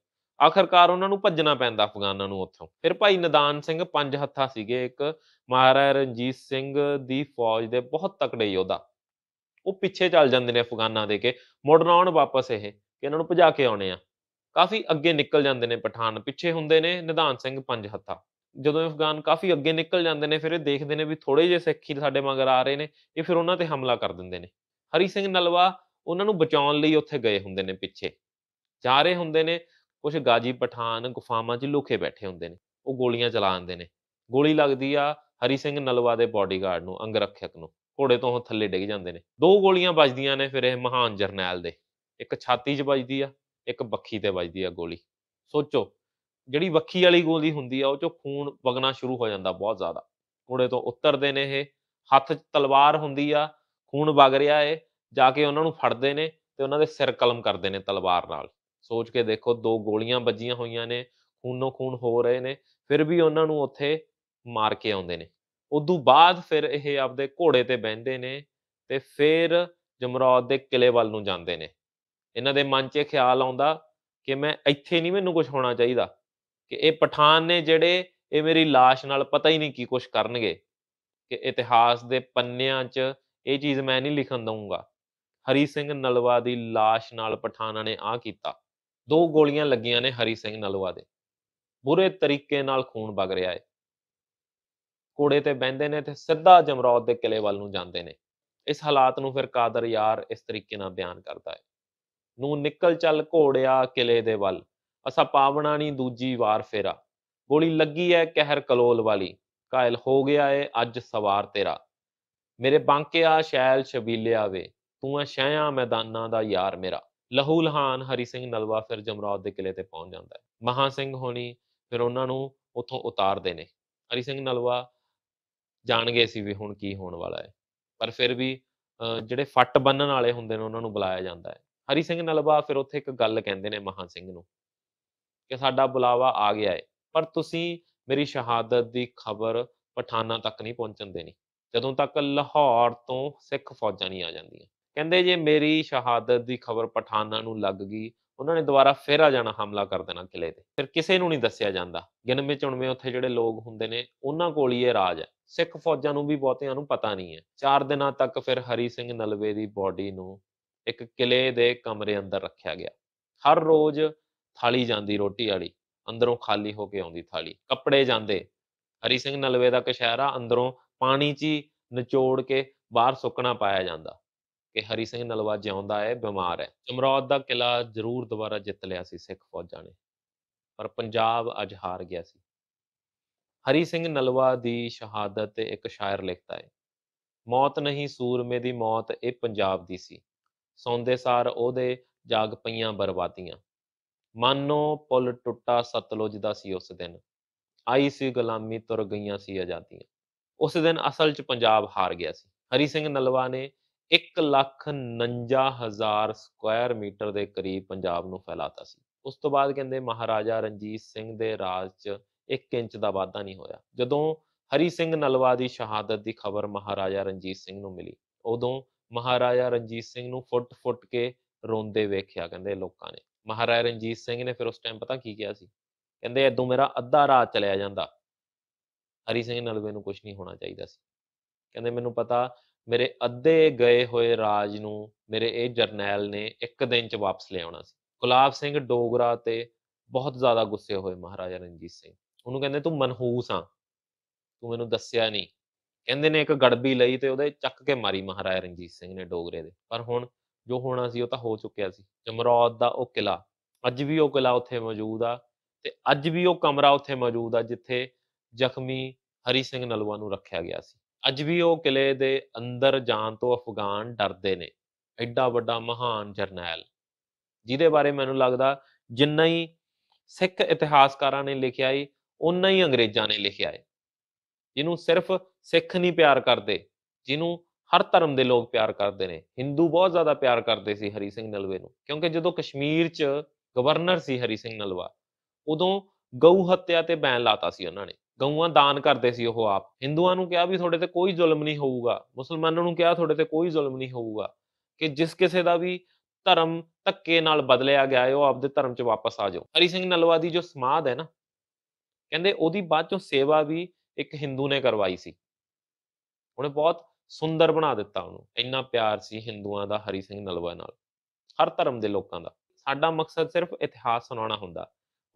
ਆਖਰਕਾਰ ਉਹਨਾਂ ਨੂੰ ਭੱਜਣਾ ਪੈਂਦਾ ਅਫਗਾਨਾਂ ਨੂੰ ਉੱਥੋਂ ਫਿਰ ਭਾਈ ਨਦਾਨ ਸਿੰਘ ਪੰਜ ਹੱਥਾ ਸੀਗੇ ਇੱਕ ਮਹਾਰਾਜ ਰਣਜੀਤ ਸਿੰਘ ਦੀ ਫੌਜ ਦੇ ਬਹੁਤ ਤਕੜੇ ਯੋਧਾ ਉਹ ਪਿੱਛੇ ਚੱਲ ਜਾਂਦੇ ਨੇ ਅਫਗਾਨਾਂ ਦੇ ਕੇ ਮੁੜਨ ਆਉਣ ਵਾਪਸ ਇਹ ਕਿ ਇਹਨਾਂ ਨੂੰ ਭਜਾ ਕੇ ਆਉਣੇ ਆ ਕਾਫੀ ਅੱਗੇ ਨਿਕਲ ਜਾਂਦੇ ਨੇ ਪਠਾਨ ਪਿੱਛੇ ਹੁੰਦੇ ਨੇ ਨਿਦਾਨ ਸਿੰਘ ਪੰਜ ਹੱਥਾ ਜਦੋਂ ਅਫਗਾਨ ਕਾਫੀ ਅੱਗੇ ਨਿਕਲ ਜਾਂਦੇ ਨੇ ਫਿਰ ਇਹ ਦੇਖਦੇ ਨੇ ਵੀ ਥੋੜੇ ਜਿਹੇ ਸਿੱਖ ਹੀ ਸਾਡੇ ਮਗਰ ਆ ਰਹੇ ਨੇ ਇਹ ਫਿਰ ਉਹਨਾਂ ਤੇ ਹਮਲਾ ਕਰ ਦਿੰਦੇ ਨੇ ਹਰੀ ਸਿੰਘ ਨਲਵਾ ਉਹਨਾਂ ਨੂੰ ਬਚਾਉਣ ਲਈ ਉੱਥੇ ਗਏ ਹੁੰਦੇ ਨੇ ਪਿੱਛੇ ਜਾ ਰਹੇ ਹੁੰਦੇ ਨੇ ਕੁਝ ਗਾਜੀ ਪਠਾਨ ਗੁਫਾਵਾਂ 'ਚ ਲੁਕੇ ਬੈਠੇ ਹੁੰਦੇ ਨੇ ਉਹ ਗੋਲੀਆਂ ਚਲਾਉਂਦੇ ਨੇ ਗੋਲੀ ਲੱਗਦੀ ਆ ਹਰੀ ਸਿੰਘ ਨਲਵਾ ਦੇ ਬਾਡੀਗਾਰਡ ਨੂੰ ਰੱਖਿਅਕ ਨੂੰ ਘੋੜੇ ਤੋਂ ਥੱਲੇ ਡਿੱਗ ਜਾਂਦੇ ਨੇ ਦੋ ਗੋਲੀਆਂ ਵੱਜਦੀਆਂ ਨੇ ਫਿਰ ਇਹ ਮਹਾਨ ਜਰਨੈਲ ਦੇ ਇੱਕ ਛਾਤੀ 'ਚ ਵੱਜਦੀ ਆ ਇੱਕ ਬੱਖੀ ਤੇ ਵੱਜਦੀ ਆ ਗੋਲੀ ਸੋਚੋ ਜਿਹੜੀ ਵੱਖੀ ਵਾਲੀ ਗੋਲੀ ਹੁੰਦੀ ਆ ਉਹ ਚੋਂ ਖੂਨ ਵਗਣਾ ਸ਼ੁਰੂ ਹੋ ਜਾਂਦਾ ਬਹੁਤ ਜ਼ਿਆਦਾ ਘੋੜੇ ਤੋਂ ਉਤਰਦੇ ਨੇ ਇਹ ਹੱਥ 'ਚ ਤਲਵਾਰ ਹੁੰਦੀ ਆ ਖੂਨ ਵਗ ਰਿਹਾ ਏ ਜਾ ਕੇ ਉਹਨਾਂ ਨੂੰ ਫੜਦੇ ਨੇ ਤੇ ਉਹਨਾਂ ਦੇ ਸਿਰ ਕਲਮ ਕਰਦੇ ਨੇ ਤਲਵਾਰ ਨਾਲ ਸੋਚ ਕੇ ਦੇਖੋ ਦੋ ਗੋਲੀਆਂ ਵੱਜੀਆਂ ਹੋਈਆਂ ਨੇ ਖੂਨੋ ਖੂਨ ਹੋ ਰਹੇ ਨੇ ਫਿਰ ਵੀ ਉਹਨਾਂ ਨੂੰ ਉੱਥੇ ਮਾਰ ਕੇ ਆਉਂਦੇ ਨੇ ਉਦੋਂ ਬਾਅਦ ਫਿਰ ਇਹ ਆਪਦੇ ਘੋੜੇ ਤੇ ਬੈੰਦੇ ਨੇ ਤੇ ਫਿਰ ਜਮਰੌਦ ਦੇ ਕਿਲੇ ਵੱਲ ਨੂੰ ਜਾਂਦੇ ਨੇ ਇਹਨਾਂ ਦੇ ਮਨ 'ਚ ਖਿਆਲ ਆਉਂਦਾ ਕਿ ਮੈਂ ਇੱਥੇ ਨਹੀਂ ਮੈਨੂੰ ਕੁਝ ਹੋਣਾ ਚਾਹੀਦਾ ਕਿ ਇਹ ਪਠਾਨ ਨੇ ਜਿਹੜੇ ਇਹ ਮੇਰੀ লাশ ਨਾਲ ਪਤਾ ਹੀ ਨਹੀਂ ਕੀ ਕੁਝ ਕਰਨਗੇ ਕਿ ਇਤਿਹਾਸ ਦੇ ਪੰਨਿਆਂ 'ਚ ਇਹ ਚੀਜ਼ ਮੈਂ ਨਹੀਂ ਲਿਖਣ ਦਊਂਗਾ ਹਰੀ ਸਿੰਘ ਨਲਵਾ ਦੀ লাশ ਨਾਲ ਪਠਾਨਾਂ ਨੇ ਆ ਕੀਤਾ ਦੋ ਗੋਲੀਆਂ ਲੱਗੀਆਂ ਨੇ ਹਰੀ ਸਿੰਘ ਨਲਵਾ ਦੇ ਬੁਰੇ ਤਰੀਕੇ ਨਾਲ ਖੂਨ ਵਗ ਰਿਹਾ ਹੈ ਕੋੜੇ ਤੇ ਬੈੰਦੇ ਨੇ ਤੇ ਸਿੱਧਾ ਜਮਰੌਦ ਦੇ ਕਿਲੇ ਵੱਲ ਨੂੰ ਜਾਂਦੇ ਨੇ ਇਸ ਹਾਲਾਤ ਨੂੰ ਫਿਰ ਕਾਦਰ ਯਾਰ ਇਸ ਤਰੀਕੇ ਨਾਲ ਬਿਆਨ ਕਰਦਾ ਹੈ ਨੂੰ ਨਿਕਲ ਚੱਲ ਘੋੜਿਆ ਕਿਲੇ ਦੇ ਵੱਲ ਅਸਾ ਪਾਵਣਾ ਨਹੀਂ ਦੂਜੀ ਵਾਰ ਫੇਰਾ ਗੋਲੀ ਲੱਗੀ ਐ ਕਹਿਰ ਕਲੋਲ ਵਾਲੀ ਕਾਇਲ ਹੋ ਗਿਆ ਏ ਅੱਜ ਸਵਾਰ ਤੇਰਾ ਮੇਰੇ ਬਾਂਕਿਆ ਸ਼ੈਲ ਛਬੀਲਿਆ ਵੇ ਤੂੰ ਐ ਸ਼ਹਿਆਂ ਮੈਦਾਨਾਂ ਦਾ ਯਾਰ ਮੇਰਾ ਲਹੂ ਲਹਾਨ ਹਰੀ ਸਿੰਘ ਨਲਵਾ ਫਿਰ ਜਮਰੌਦ ਦੇ ਕਿਲੇ ਤੇ ਪਹੁੰਚ ਜਾਂਦਾ ਹੈ ਮਹਾ ਸਿੰਘ ਹੋਣੀ ਫਿਰ ਉਹਨਾਂ ਨੂੰ ਉੱਥੋਂ ਉਤਾਰਦੇ ਨੇ ਹਰੀ ਸਿੰਘ ਨਲਵਾ ਜਾਣ ਗਏ ਸੀ ਵੀ ਹੁਣ ਕੀ ਹੋਣ ਵਾਲਾ ਹੈ ਪਰ ਫਿਰ ਵੀ ਜਿਹੜੇ ਫੱਟ ਬੰਨਣ ਵਾਲੇ ਹੁੰਦੇ ਨੇ ਉਹਨਾਂ ਨੂੰ ਬੁਲਾਇਆ ਜਾਂਦਾ ਹੈ ਹਰੀ ਸਿੰਘ ਨਲਵਾ ਫਿਰ ਉੱਥੇ ਇੱਕ ਗੱਲ ਕਹਿੰਦੇ ਨੇ ਮਹਾ ਸਿੰਘ ਨੂੰ ਕਿ ਸਾਡਾ ਬੁਲਾਵਾ ਆ ਗਿਆ ਹੈ ਪਰ ਤੁਸੀਂ ਮੇਰੀ ਸ਼ਹਾਦਤ ਦੀ ਖਬਰ ਪਠਾਨਾ ਤੱਕ ਨਹੀਂ ਪਹੁੰਚਣ ਦੇਣੀ ਜਦੋਂ ਤੱਕ ਲਾਹੌਰ ਤੋਂ ਸਿੱਖ ਫੌਜਾਂ ਨਹੀਂ ਆ ਜਾਂਦੀਆਂ ਕਹਿੰਦੇ ਜੇ ਮੇਰੀ ਸ਼ਹਾਦਤ ਦੀ ਖਬਰ ਪਠਾਨਾ ਨੂੰ ਲੱਗ ਗਈ ਉਹਨਾਂ ਨੇ ਦੁਬਾਰਾ ਫੇਰ ਆ ਜਾਣਾ ਹਮਲਾ ਕਰ ਦੇਣਾ ਕਿਲੇ ਤੇ ਫਿਰ ਕਿਸੇ ਨੂੰ ਨਹੀਂ ਦੱਸਿਆ ਜਾਂਦਾ ਗਿਣਵੇਂ ਚੁਣਵੇਂ ਉੱਥੇ ਜਿਹੜੇ ਲੋਕ ਹੁੰਦੇ ਨੇ ਉਹਨਾਂ ਕੋਲ ਹੀ ਇਹ ਰਾਜ ਹੈ ਸਿੱਖ ਫੌਜਾਂ ਨੂੰ ਵੀ ਬਹੁਤਿਆਂ ਨੂੰ ਪਤਾ ਨਹੀਂ ਹੈ 4 ਦਿਨਾਂ ਤੱਕ ਫਿਰ ਹਰੀ ਸਿੰਘ ਨਲਵੇ ਦੀ ਬਾਡੀ ਨੂੰ ਇੱਕ ਕਿਲੇ ਦੇ ਕਮਰੇ ਅੰਦਰ ਰੱਖਿਆ ਗਿਆ ਹਰ ਰੋਜ਼ ਥਾਲੀ ਜਾਂਦੀ ਰੋਟੀ ਵਾਲੀ ਅੰਦਰੋਂ ਖਾਲੀ ਹੋ ਕੇ ਆਉਂਦੀ ਥਾਲੀ ਕੱਪੜੇ ਜਾਂਦੇ ਹਰੀ ਸਿੰਘ ਨਲਵੇ ਦਾ ਕਸ਼ਹਿਰਾ ਅੰਦਰੋਂ ਪਾਣੀ 'ਚ ਨਿਚੋੜ ਕੇ ਬਾਹਰ ਸੁੱਕਣਾ ਪਾਇਆ ਜਾਂਦਾ ਕਿ ਹਰੀ ਸਿੰਘ ਨਲਵਾ ਜਿਉਂਦਾ ਹੈ ਬਿਮਾਰ ਹੈ ਚਮਰੌਦ ਦਾ ਕਿਲਾ ਜ਼ਰੂਰ ਦੁਬਾਰਾ ਜਿੱਤ ਲਿਆ ਸੀ ਸਿੱਖ ਫੌਜਾਂ ਨੇ ਪਰ ਪੰਜਾਬ ਅੱਜ ਹਾਰ ਗਿਆ ਸੀ ਹਰੀ ਸਿੰਘ ਨਲਵਾ ਦੀ ਸ਼ਹਾਦਤ ਤੇ ਇੱਕ ਸ਼ਾਇਰ ਲਿਖਦਾ ਹੈ ਮੌਤ ਨਹੀਂ ਸੂਰਮੇ ਦੀ ਮੌਤ ਇਹ ਪੰਜਾਬ ਦੀ ਸੀ ਸੌਂਦੇ ਸਾਰ ਉਹਦੇ ਜਾਗ ਪਈਆਂ ਬਰਬਾਦੀਆਂ ਮਾਨੋ ਪੁੱਲ ਟੁੱਟਾ ਸਤਲੁਜ ਦਾ ਸੀ ਉਸ ਦਿਨ ਆਈ ਸੀ ਗੁਲਾਮੀ ਤੁਰ ਗਈਆਂ ਸੀ ਆਜ਼ਾਦੀਆਂ ਉਸ ਦਿਨ ਅਸਲ 'ਚ ਪੰਜਾਬ ਹਾਰ ਗਿਆ ਸੀ ਹਰੀ ਸਿੰਘ ਨਲਵਾ ਨੇ 159000 ਸਕੁਆਇਰ ਮੀਟਰ ਦੇ ਕਰੀਬ ਪੰਜਾਬ ਨੂੰ ਫੈਲਾਤਾ ਸੀ ਉਸ ਤੋਂ ਬਾਅਦ ਕਹਿੰਦੇ ਮਹਾਰਾਜਾ ਰਣਜੀਤ ਸਿੰਘ ਦੇ ਰਾਜ 'ਚ 1 ਇੰਚ ਦਾ ਵਾਧਾ ਨਹੀਂ ਹੋਇਆ ਜਦੋਂ ਹਰੀ ਸਿੰਘ ਨਲਵਾ ਦੀ ਸ਼ਹਾਦਤ ਦੀ ਖਬਰ ਮਹਾਰਾਜਾ ਰਣਜੀਤ ਸਿੰਘ ਨੂੰ ਮਿਲੀ ਉਦੋਂ ਮਹਾਰਾਜਾ ਰਣਜੀਤ ਸਿੰਘ ਨੂੰ ਫੁੱਟ-ਫੁੱਟ ਕੇ ਰੋਂਦੇ ਵੇਖਿਆ ਕਹਿੰਦੇ ਲੋਕਾਂ ਨੇ ਮਹਾਰਾਜਾ ਰਣਜੀਤ ਸਿੰਘ ਨੇ ਫਿਰ ਉਸ ਟਾਈਮ ਪਤਾ ਕੀ ਕਿਹਾ ਸੀ ਕਹਿੰਦੇ ਐਦੋਂ ਮੇਰਾ ਅੱਧਾ ਰਾਤ ਚਲਿਆ ਜਾਂਦਾ ਹਰੀ ਸਿੰਘ ਨਲਵੇ ਨੂੰ ਕੁਝ ਨਹੀਂ ਹੋਣਾ ਚਾਹੀਦਾ ਸੀ ਕਹਿੰਦੇ ਮੈਨੂੰ ਪਤਾ ਮੇਰੇ ਅੱਧੇ ਗਏ ਹੋਏ ਰਾਜ ਨੂੰ ਮੇਰੇ ਇਹ ਜਰਨੈਲ ਨੇ ਇੱਕ ਦਿਨ ਚ ਵਾਪਸ ਲਿਆਉਣਾ ਸੀ ਗੁਲਾਬ ਸਿੰਘ ਡੋਗਰਾ ਤੇ ਬਹੁਤ ਜ਼ਿਆਦਾ ਗੁੱਸੇ ਹੋਏ ਮਹਾਰਾਜਾ ਰਣਜੀਤ ਸਿੰਘ ਉਹਨੂੰ ਕਹਿੰਦੇ ਤੂੰ ਮਨਹੂਸ ਆ ਤੂੰ ਮੈਨੂੰ ਦੱਸਿਆ ਨਹੀਂ ਕਹਿੰਦੇ ਨੇ ਇੱਕ ਗੜਬੀ ਲਈ ਤੇ ਉਹਦੇ ਚੱਕ ਕੇ ਮਾਰੀ ਮਹਾਰਾਜਾ ਰਣਜੀਤ ਸਿੰਘ ਨੇ ਡੋਗਰੇ ਦੇ ਪਰ ਹੁਣ ਜੋ ਹੋਣਾ ਸੀ ਉਹ ਤਾਂ ਹੋ ਚੁੱਕਿਆ ਸੀ ਜਮਰੌਦ ਦਾ ਉਹ ਕਿਲਾ ਅੱਜ ਵੀ ਉਹ ਕਿਲਾ ਉੱਥੇ ਮੌਜੂਦ ਆ ਤੇ ਅੱਜ ਵੀ ਉਹ ਕਮਰਾ ਉੱਥੇ ਮੌਜੂਦ ਆ ਜਿੱਥੇ ਜ਼ਖਮੀ ਹਰੀ ਸਿੰਘ ਨਲਵਾ ਨੂੰ ਰੱਖਿਆ ਗਿਆ ਸੀ ਅੱਜ ਵੀ ਉਹ ਕਿਲੇ ਦੇ ਅੰਦਰ ਜਾਣ ਤੋਂ ਅਫਗਾਨ ਡਰਦੇ ਨੇ ਐਡਾ ਵੱਡਾ ਮਹਾਨ ਜਰਨੈਲ ਜਿਹਦੇ ਬਾਰੇ ਮੈਨੂੰ ਲੱਗਦਾ ਜਿੰਨਾ ਹੀ ਸਿੱਖ ਇਤਿਹਾਸਕਾਰਾਂ ਨੇ ਲਿਖਿਆ ਏ ਉਨਾ ਹੀ ਅੰਗਰੇਜ਼ਾਂ ਨੇ ਲਿਖਿਆ ਏ ਜਿਹਨੂੰ ਸਿਰਫ ਸਿੱਖ ਨਹੀਂ ਪਿਆਰ ਕਰਦੇ ਜਿਹਨੂੰ ਹਰ ਧਰਮ ਦੇ ਲੋਕ ਪਿਆਰ ਕਰਦੇ ਨੇ Hindu ਬਹੁਤ ਜ਼ਿਆਦਾ ਪਿਆਰ ਕਰਦੇ ਸੀ ਹਰੀ ਸਿੰਘ ਨਲਵੇ ਨੂੰ ਕਿਉਂਕਿ ਜਦੋਂ ਕਸ਼ਮੀਰ 'ਚ ਗਵਰਨਰ ਸੀ ਹਰੀ ਸਿੰਘ ਨਲਵਾ ਉਦੋਂ ਗਊ ਹੱਤਿਆ ਤੇ ਬੈਨ ਲਾਤਾ ਸੀ ਉਹਨਾਂ ਨੇ ਗਊਆਂ ਦਾਨ ਕਰਦੇ ਸੀ ਉਹ ਆਪ ਹਿੰਦੂਆਂ ਨੂੰ ਕਿਹਾ ਵੀ ਤੁਹਾਡੇ ਤੇ ਕੋਈ ਜ਼ੁਲਮ ਨਹੀਂ ਹੋਊਗਾ ਮੁਸਲਮਾਨਾਂ ਨੂੰ ਕਿਹਾ ਤੁਹਾਡੇ ਤੇ ਕੋਈ ਜ਼ੁਲਮ ਨਹੀਂ ਹੋਊਗਾ ਕਿ ਜਿਸ ਕਿਸੇ ਦਾ ਵੀ ਧਰਮ ਧੱਕੇ ਨਾਲ ਬਦਲਿਆ ਗਿਆ ਹੈ ਉਹ ਆਪਦੇ ਧਰਮ 'ਚ ਵਾਪਸ ਆ ਜਾਓ ਹਰੀ ਸਿੰਘ ਨਲਵਾ ਦੀ ਜੋ ਸਮਾਦ ਹੈ ਨਾ ਕਹਿੰਦੇ ਉਹਦੀ ਬਾਅਦ ਚੋਂ ਸੇਵਾ ਵੀ ਇੱਕ ਹਿੰਦੂ ਨੇ ਕਰਵਾਈ ਸੀ ਉਹਨੇ ਬਹੁਤ ਸੁੰਦਰ ਬਣਾ ਦਿੱਤਾ ਉਹਨੂੰ ਇੰਨਾ ਪਿਆਰ ਸੀ ਹਿੰਦੂਆਂ ਦਾ ਹਰੀ ਸਿੰਘ ਨਲਵਾ ਨਾਲ ਹਰ ਧਰਮ ਦੇ ਲੋਕਾਂ ਦਾ ਸਾਡਾ ਮਕਸਦ ਸਿਰਫ ਇਤਿਹਾਸ ਸੁਣਾਉਣਾ ਹੁੰਦਾ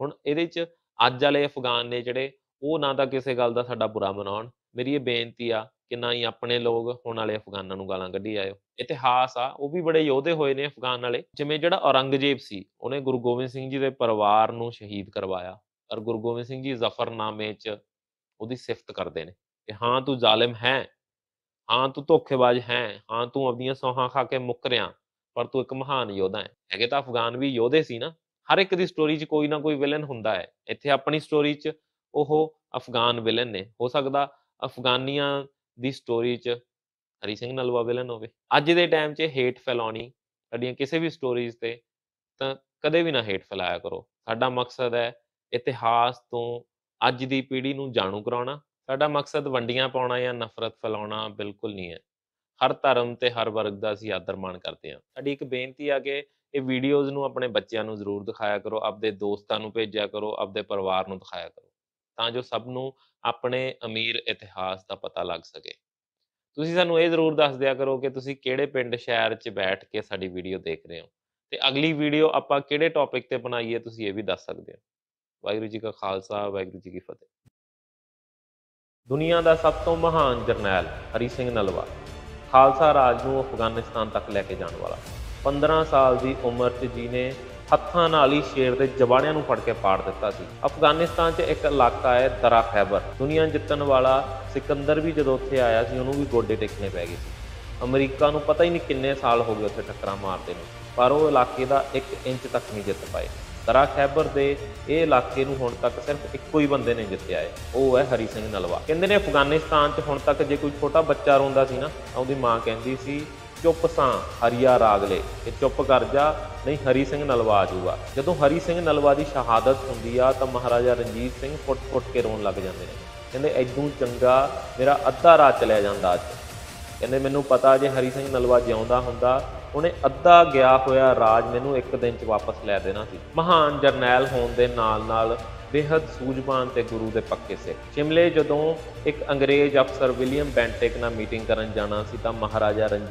ਹੁਣ ਇਹਦੇ 'ਚ ਅੱਜ ਵਾਲੇ ਅਫਗਾਨ ਨੇ ਜਿਹੜੇ ਉਹ ਨਾ ਤਾਂ ਕਿਸੇ ਗੱਲ ਦਾ ਸਾਡਾ ਬੁਰਾ ਮਨਾਉਣ ਮੇਰੀ ਇਹ ਬੇਨਤੀ ਆ ਕਿ ਨਾ ਹੀ ਆਪਣੇ ਲੋਕ ਹੁਣ ਵਾਲੇ ਅਫਗਾਨਾਂ ਨੂੰ ਗਾਲਾਂ ਕੱਢੀ ਆਇਓ ਇਤਿਹਾਸ ਆ ਉਹ ਵੀ ਬੜੇ ਯੋਧੇ ਹੋਏ ਨੇ ਅਫਗਾਨ ਵਾਲੇ ਜਿਵੇਂ ਜਿਹੜਾ ਔਰੰਗਜ਼ੇਬ ਸੀ ਉਹਨੇ ਗੁਰੂ ਗੋਬਿੰਦ ਸਿੰਘ ਜੀ ਦੇ ਪਰਿਵਾਰ ਨੂੰ ਸ਼ਹੀਦ ਕਰਵਾਇਆ ਔਰ ਗੁਰੂ ਗੋਬਿੰਦ ਸਿੰਘ ਜੀ ਜ਼ਫਰਨਾਮੇ 'ਚ ਉਹਦੀ ਸਿਫਤ ਕਰਦੇ ਨੇ ਕਿ ਹਾਂ ਤੂੰ ਜ਼ਾਲਿਮ ਹੈ ਹਾਂ ਤੂੰ ਧੋਖੇਬਾਜ਼ ਹੈ ਹਾਂ ਤੂੰ ਆਪਣੀਆਂ ਸੌਹਾਂ ਖਾ ਕੇ ਮੁੱਕ ਰਿਆ ਪਰ ਤੂੰ ਇੱਕ ਮਹਾਨ ਯੋਧਾ ਹੈ ਹੈਗੇ ਤਾਂ ਅਫਗਾਨ ਵੀ ਯੋਧੇ ਸੀ ਨਾ ਹਰ ਇੱਕ ਦੀ ਸਟੋਰੀ 'ਚ ਕੋਈ ਨਾ ਕੋਈ ਵਿਲਨ ਹੁੰਦਾ ਹੈ ਇੱਥੇ ਆਪਣੀ ਸਟੋਰੀ 'ਚ ਉਹ ਅਫਗਾਨ ਵਿਲਨ ਨੇ ਹੋ ਸਕਦਾ ਅਫਗਾਨੀਆਂ ਦੀ ਸਟੋਰੀ 'ਚ ਹਰੀ ਸਿੰਘ ਨਲਵਾ ਵਿਲਨ ਹੋਵੇ ਅੱਜ ਦੇ ਟਾਈਮ 'ਚ ਹੇਟ ਫੈਲਾਉਣੀ ਸਾਡੀਆਂ ਕਿਸੇ ਵੀ ਸਟੋਰੀਜ਼ ਤੇ ਤਾਂ ਕਦੇ ਵੀ ਨਾ ਹੇਟ ਫੈਲਾਇਆ ਕਰੋ ਸਾਡਾ ਮਕਸਦ ਹੈ ਇਤਿਹਾਸ ਤੋਂ ਅੱਜ ਦੀ ਪੀੜ੍ਹੀ ਨੂੰ ਜਾਣੂ ਕਰਾਉਣਾ ਸਾਡਾ ਮਕਸਦ ਵੰਡੀਆਂ ਪਾਉਣਾ ਜਾਂ ਨਫ਼ਰਤ ਫੈਲਾਉਣਾ ਬਿਲਕੁਲ ਨਹੀਂ ਹੈ ਹਰ ਧਰਮ ਤੇ ਹਰ ਵਰਗ ਦਾ ਅਸੀਂ ਆਦਰ ਮਾਣ ਕਰਦੇ ਹਾਂ ਸਾਡੀ ਇੱਕ ਬੇਨਤੀ ਆ ਕਿ ਇਹ ਵੀਡੀਓਜ਼ ਨੂੰ ਆਪਣੇ ਬੱਚਿਆਂ ਨੂੰ ਜ਼ਰੂਰ ਦਿਖਾਇਆ ਕਰੋ ਆਪਦੇ ਦੋਸਤਾਂ ਨੂੰ ਭੇਜਿਆ ਕਰੋ ਆਪਦੇ ਪਰਿਵਾਰ ਨੂੰ ਦਿਖਾਇਆ ਕਰੋ ਤਾਂ ਜੋ ਸਭ ਨੂੰ ਆਪਣੇ ਅਮੀਰ ਇਤਿਹਾਸ ਦਾ ਪਤਾ ਲੱਗ ਸਕੇ ਤੁਸੀਂ ਸਾਨੂੰ ਇਹ ਜ਼ਰੂਰ ਦੱਸ ਦਿਆ ਕਰੋ ਕਿ ਤੁਸੀਂ ਕਿਹੜੇ ਪਿੰਡ ਸ਼ਹਿਰ 'ਚ ਬੈਠ ਕੇ ਸਾਡੀ ਵੀਡੀਓ ਦੇਖ ਰਹੇ ਹੋ ਤੇ ਅਗਲੀ ਵੀਡੀਓ ਆਪਾਂ ਕਿਹੜੇ ਟੌਪਿਕ ਤੇ ਬਣਾਈਏ ਤੁਸੀਂ ਇਹ ਵੀ ਦੱਸ ਸਕਦੇ ਹੋ ਵਾਹਿਗੁਰੂ ਜੀ ਕਾ ਖਾਲਸਾ ਵਾਹਿਗੁਰੂ ਜੀ ਕੀ ਫਤਿਹ ਦੁਨੀਆ ਦਾ ਸਭ ਤੋਂ ਮਹਾਨ ਜਰਨੈਲ ਹਰੀ ਸਿੰਘ ਨਲਵਾ ਖਾਲਸਾ ਰਾਜ ਨੂੰ ਅਫਗਾਨਿਸਤਾਨ ਤੱਕ ਲੈ ਕੇ ਜਾਣ ਵਾਲਾ 15 ਸਾਲ ਦੀ ਉਮਰ 'ਚ ਜੀ ਨੇ ਹੱਥਾਂ ਨਾਲ ਹੀ ਸ਼ੇਰ ਦੇ ਜਬਾਨਿਆਂ ਨੂੰ ਫੜ ਕੇ ਪਾੜ ਦਿੱਤਾ ਸੀ ਅਫਗਾਨਿਸਤਾਨ 'ਚ ਇੱਕ ਇਲਾਕਾ ਹੈ ਦਰਾ ਖੈਬਰ ਦੁਨੀਆ ਜਿੱਤਣ ਵਾਲਾ ਸਿਕੰਦਰ ਵੀ ਜਦੋਂ ਉੱਥੇ ਆਇਆ ਸੀ ਉਹਨੂੰ ਵੀ ਗੋਡੇ ਟੇਕਣੇ ਪੈ ਗਏ ਸੀ ਅਮਰੀਕਾ ਨੂੰ ਪਤਾ ਹੀ ਨਹੀਂ ਕਿੰਨੇ ਸਾਲ ਹੋ ਗਏ ਉੱਥੇ ਟੱਕਰਾਂ ਮਾਰਦੇ ਨੂੰ ਪਰ ਉਹ ਇਲਾਕੇ ਦਾ 1 ਇੰਚ ਤੱਕ ਨਹੀਂ ਜਿੱਤ ਪਾਏ ਤਰਾ ਖੈਬਰ ਦੇ ਇਹ ਇਲਾਕੇ ਨੂੰ ਹੁਣ ਤੱਕ ਸਿਰਫ ਇੱਕੋ ਹੀ ਬੰਦੇ ਨੇ ਜਿੱਤਿਆ ਹੈ ਉਹ ਹੈ ਹਰੀ ਸਿੰਘ ਨਲਵਾ ਕਹਿੰਦੇ ਨੇ ਅਫਗਾਨਿਸਤਾਨ 'ਚ ਹੁਣ ਤੱਕ ਜੇ ਕੋਈ ਛੋਟਾ ਬੱਚਾ ਰੋਂਦਾ ਸੀ ਨਾ ਤਾਂ ਉਹਦੀ ਮਾਂ ਕਹਿੰਦੀ ਸੀ ਚੁੱਪ ਸਾਂ ਹਰੀਆ ਰਾਗਲੇ ਇਹ ਚੁੱਪ ਕਰ ਜਾ ਨਹੀਂ ਹਰੀ ਸਿੰਘ ਨਲਵਾ ਆ ਜੂਗਾ ਜਦੋਂ ਹਰੀ ਸਿੰਘ ਨਲਵਾ ਦੀ ਸ਼ਹਾਦਤ ਹੁੰਦੀ ਆ ਤਾਂ ਮਹਾਰਾਜਾ ਰਣਜੀਤ ਸਿੰਘ ਫੁੱਟ-ਫੁੱਟ ਕੇ ਰੋਣ ਲੱਗ ਜਾਂਦੇ ਨੇ ਕਹਿੰਦੇ ਐਦੋਂ ਚੰਗਾ ਮੇਰਾ ਅੱਧਾ ਰਾਤ ਚਲਿਆ ਜਾਂਦਾ ਅੱਜ ਕਹਿੰਦੇ ਮੈਨੂੰ ਪਤਾ ਜੇ ਹਰੀ ਸਿੰਘ ਨਲਵਾ ਜਿਉਂਦਾ ਹੁੰਦਾ ਉਹਨੇ ਅੱਧਾ ਗਿਆ ਹੋਇਆ ਰਾਜ ਮੈਨੂੰ ਇੱਕ ਦਿਨ 'ਚ ਵਾਪਸ ਲੈ ਦੇਣਾ ਸੀ ਮਹਾਨ ਜਰਨੈਲ ਹੋਣ ਦੇ ਨਾਲ-ਨਾਲ ਬੇहद ਸੂਝਵਾਨ ਤੇ ਗੁਰੂ ਦੇ ਪੱਕੇ ਸਿੱਖ ਸ਼ਿਮਲੇ ਜਦੋਂ ਇੱਕ ਅੰਗਰੇਜ਼ ਅਫਸਰ ਵਿਲੀਅਮ ਬੈਂਟੇਕ ਨਾਲ ਮੀਟਿੰਗ ਕਰਨ ਜਾਣਾ ਸੀ ਤਾਂ ਮਹਾਰਾਜਾ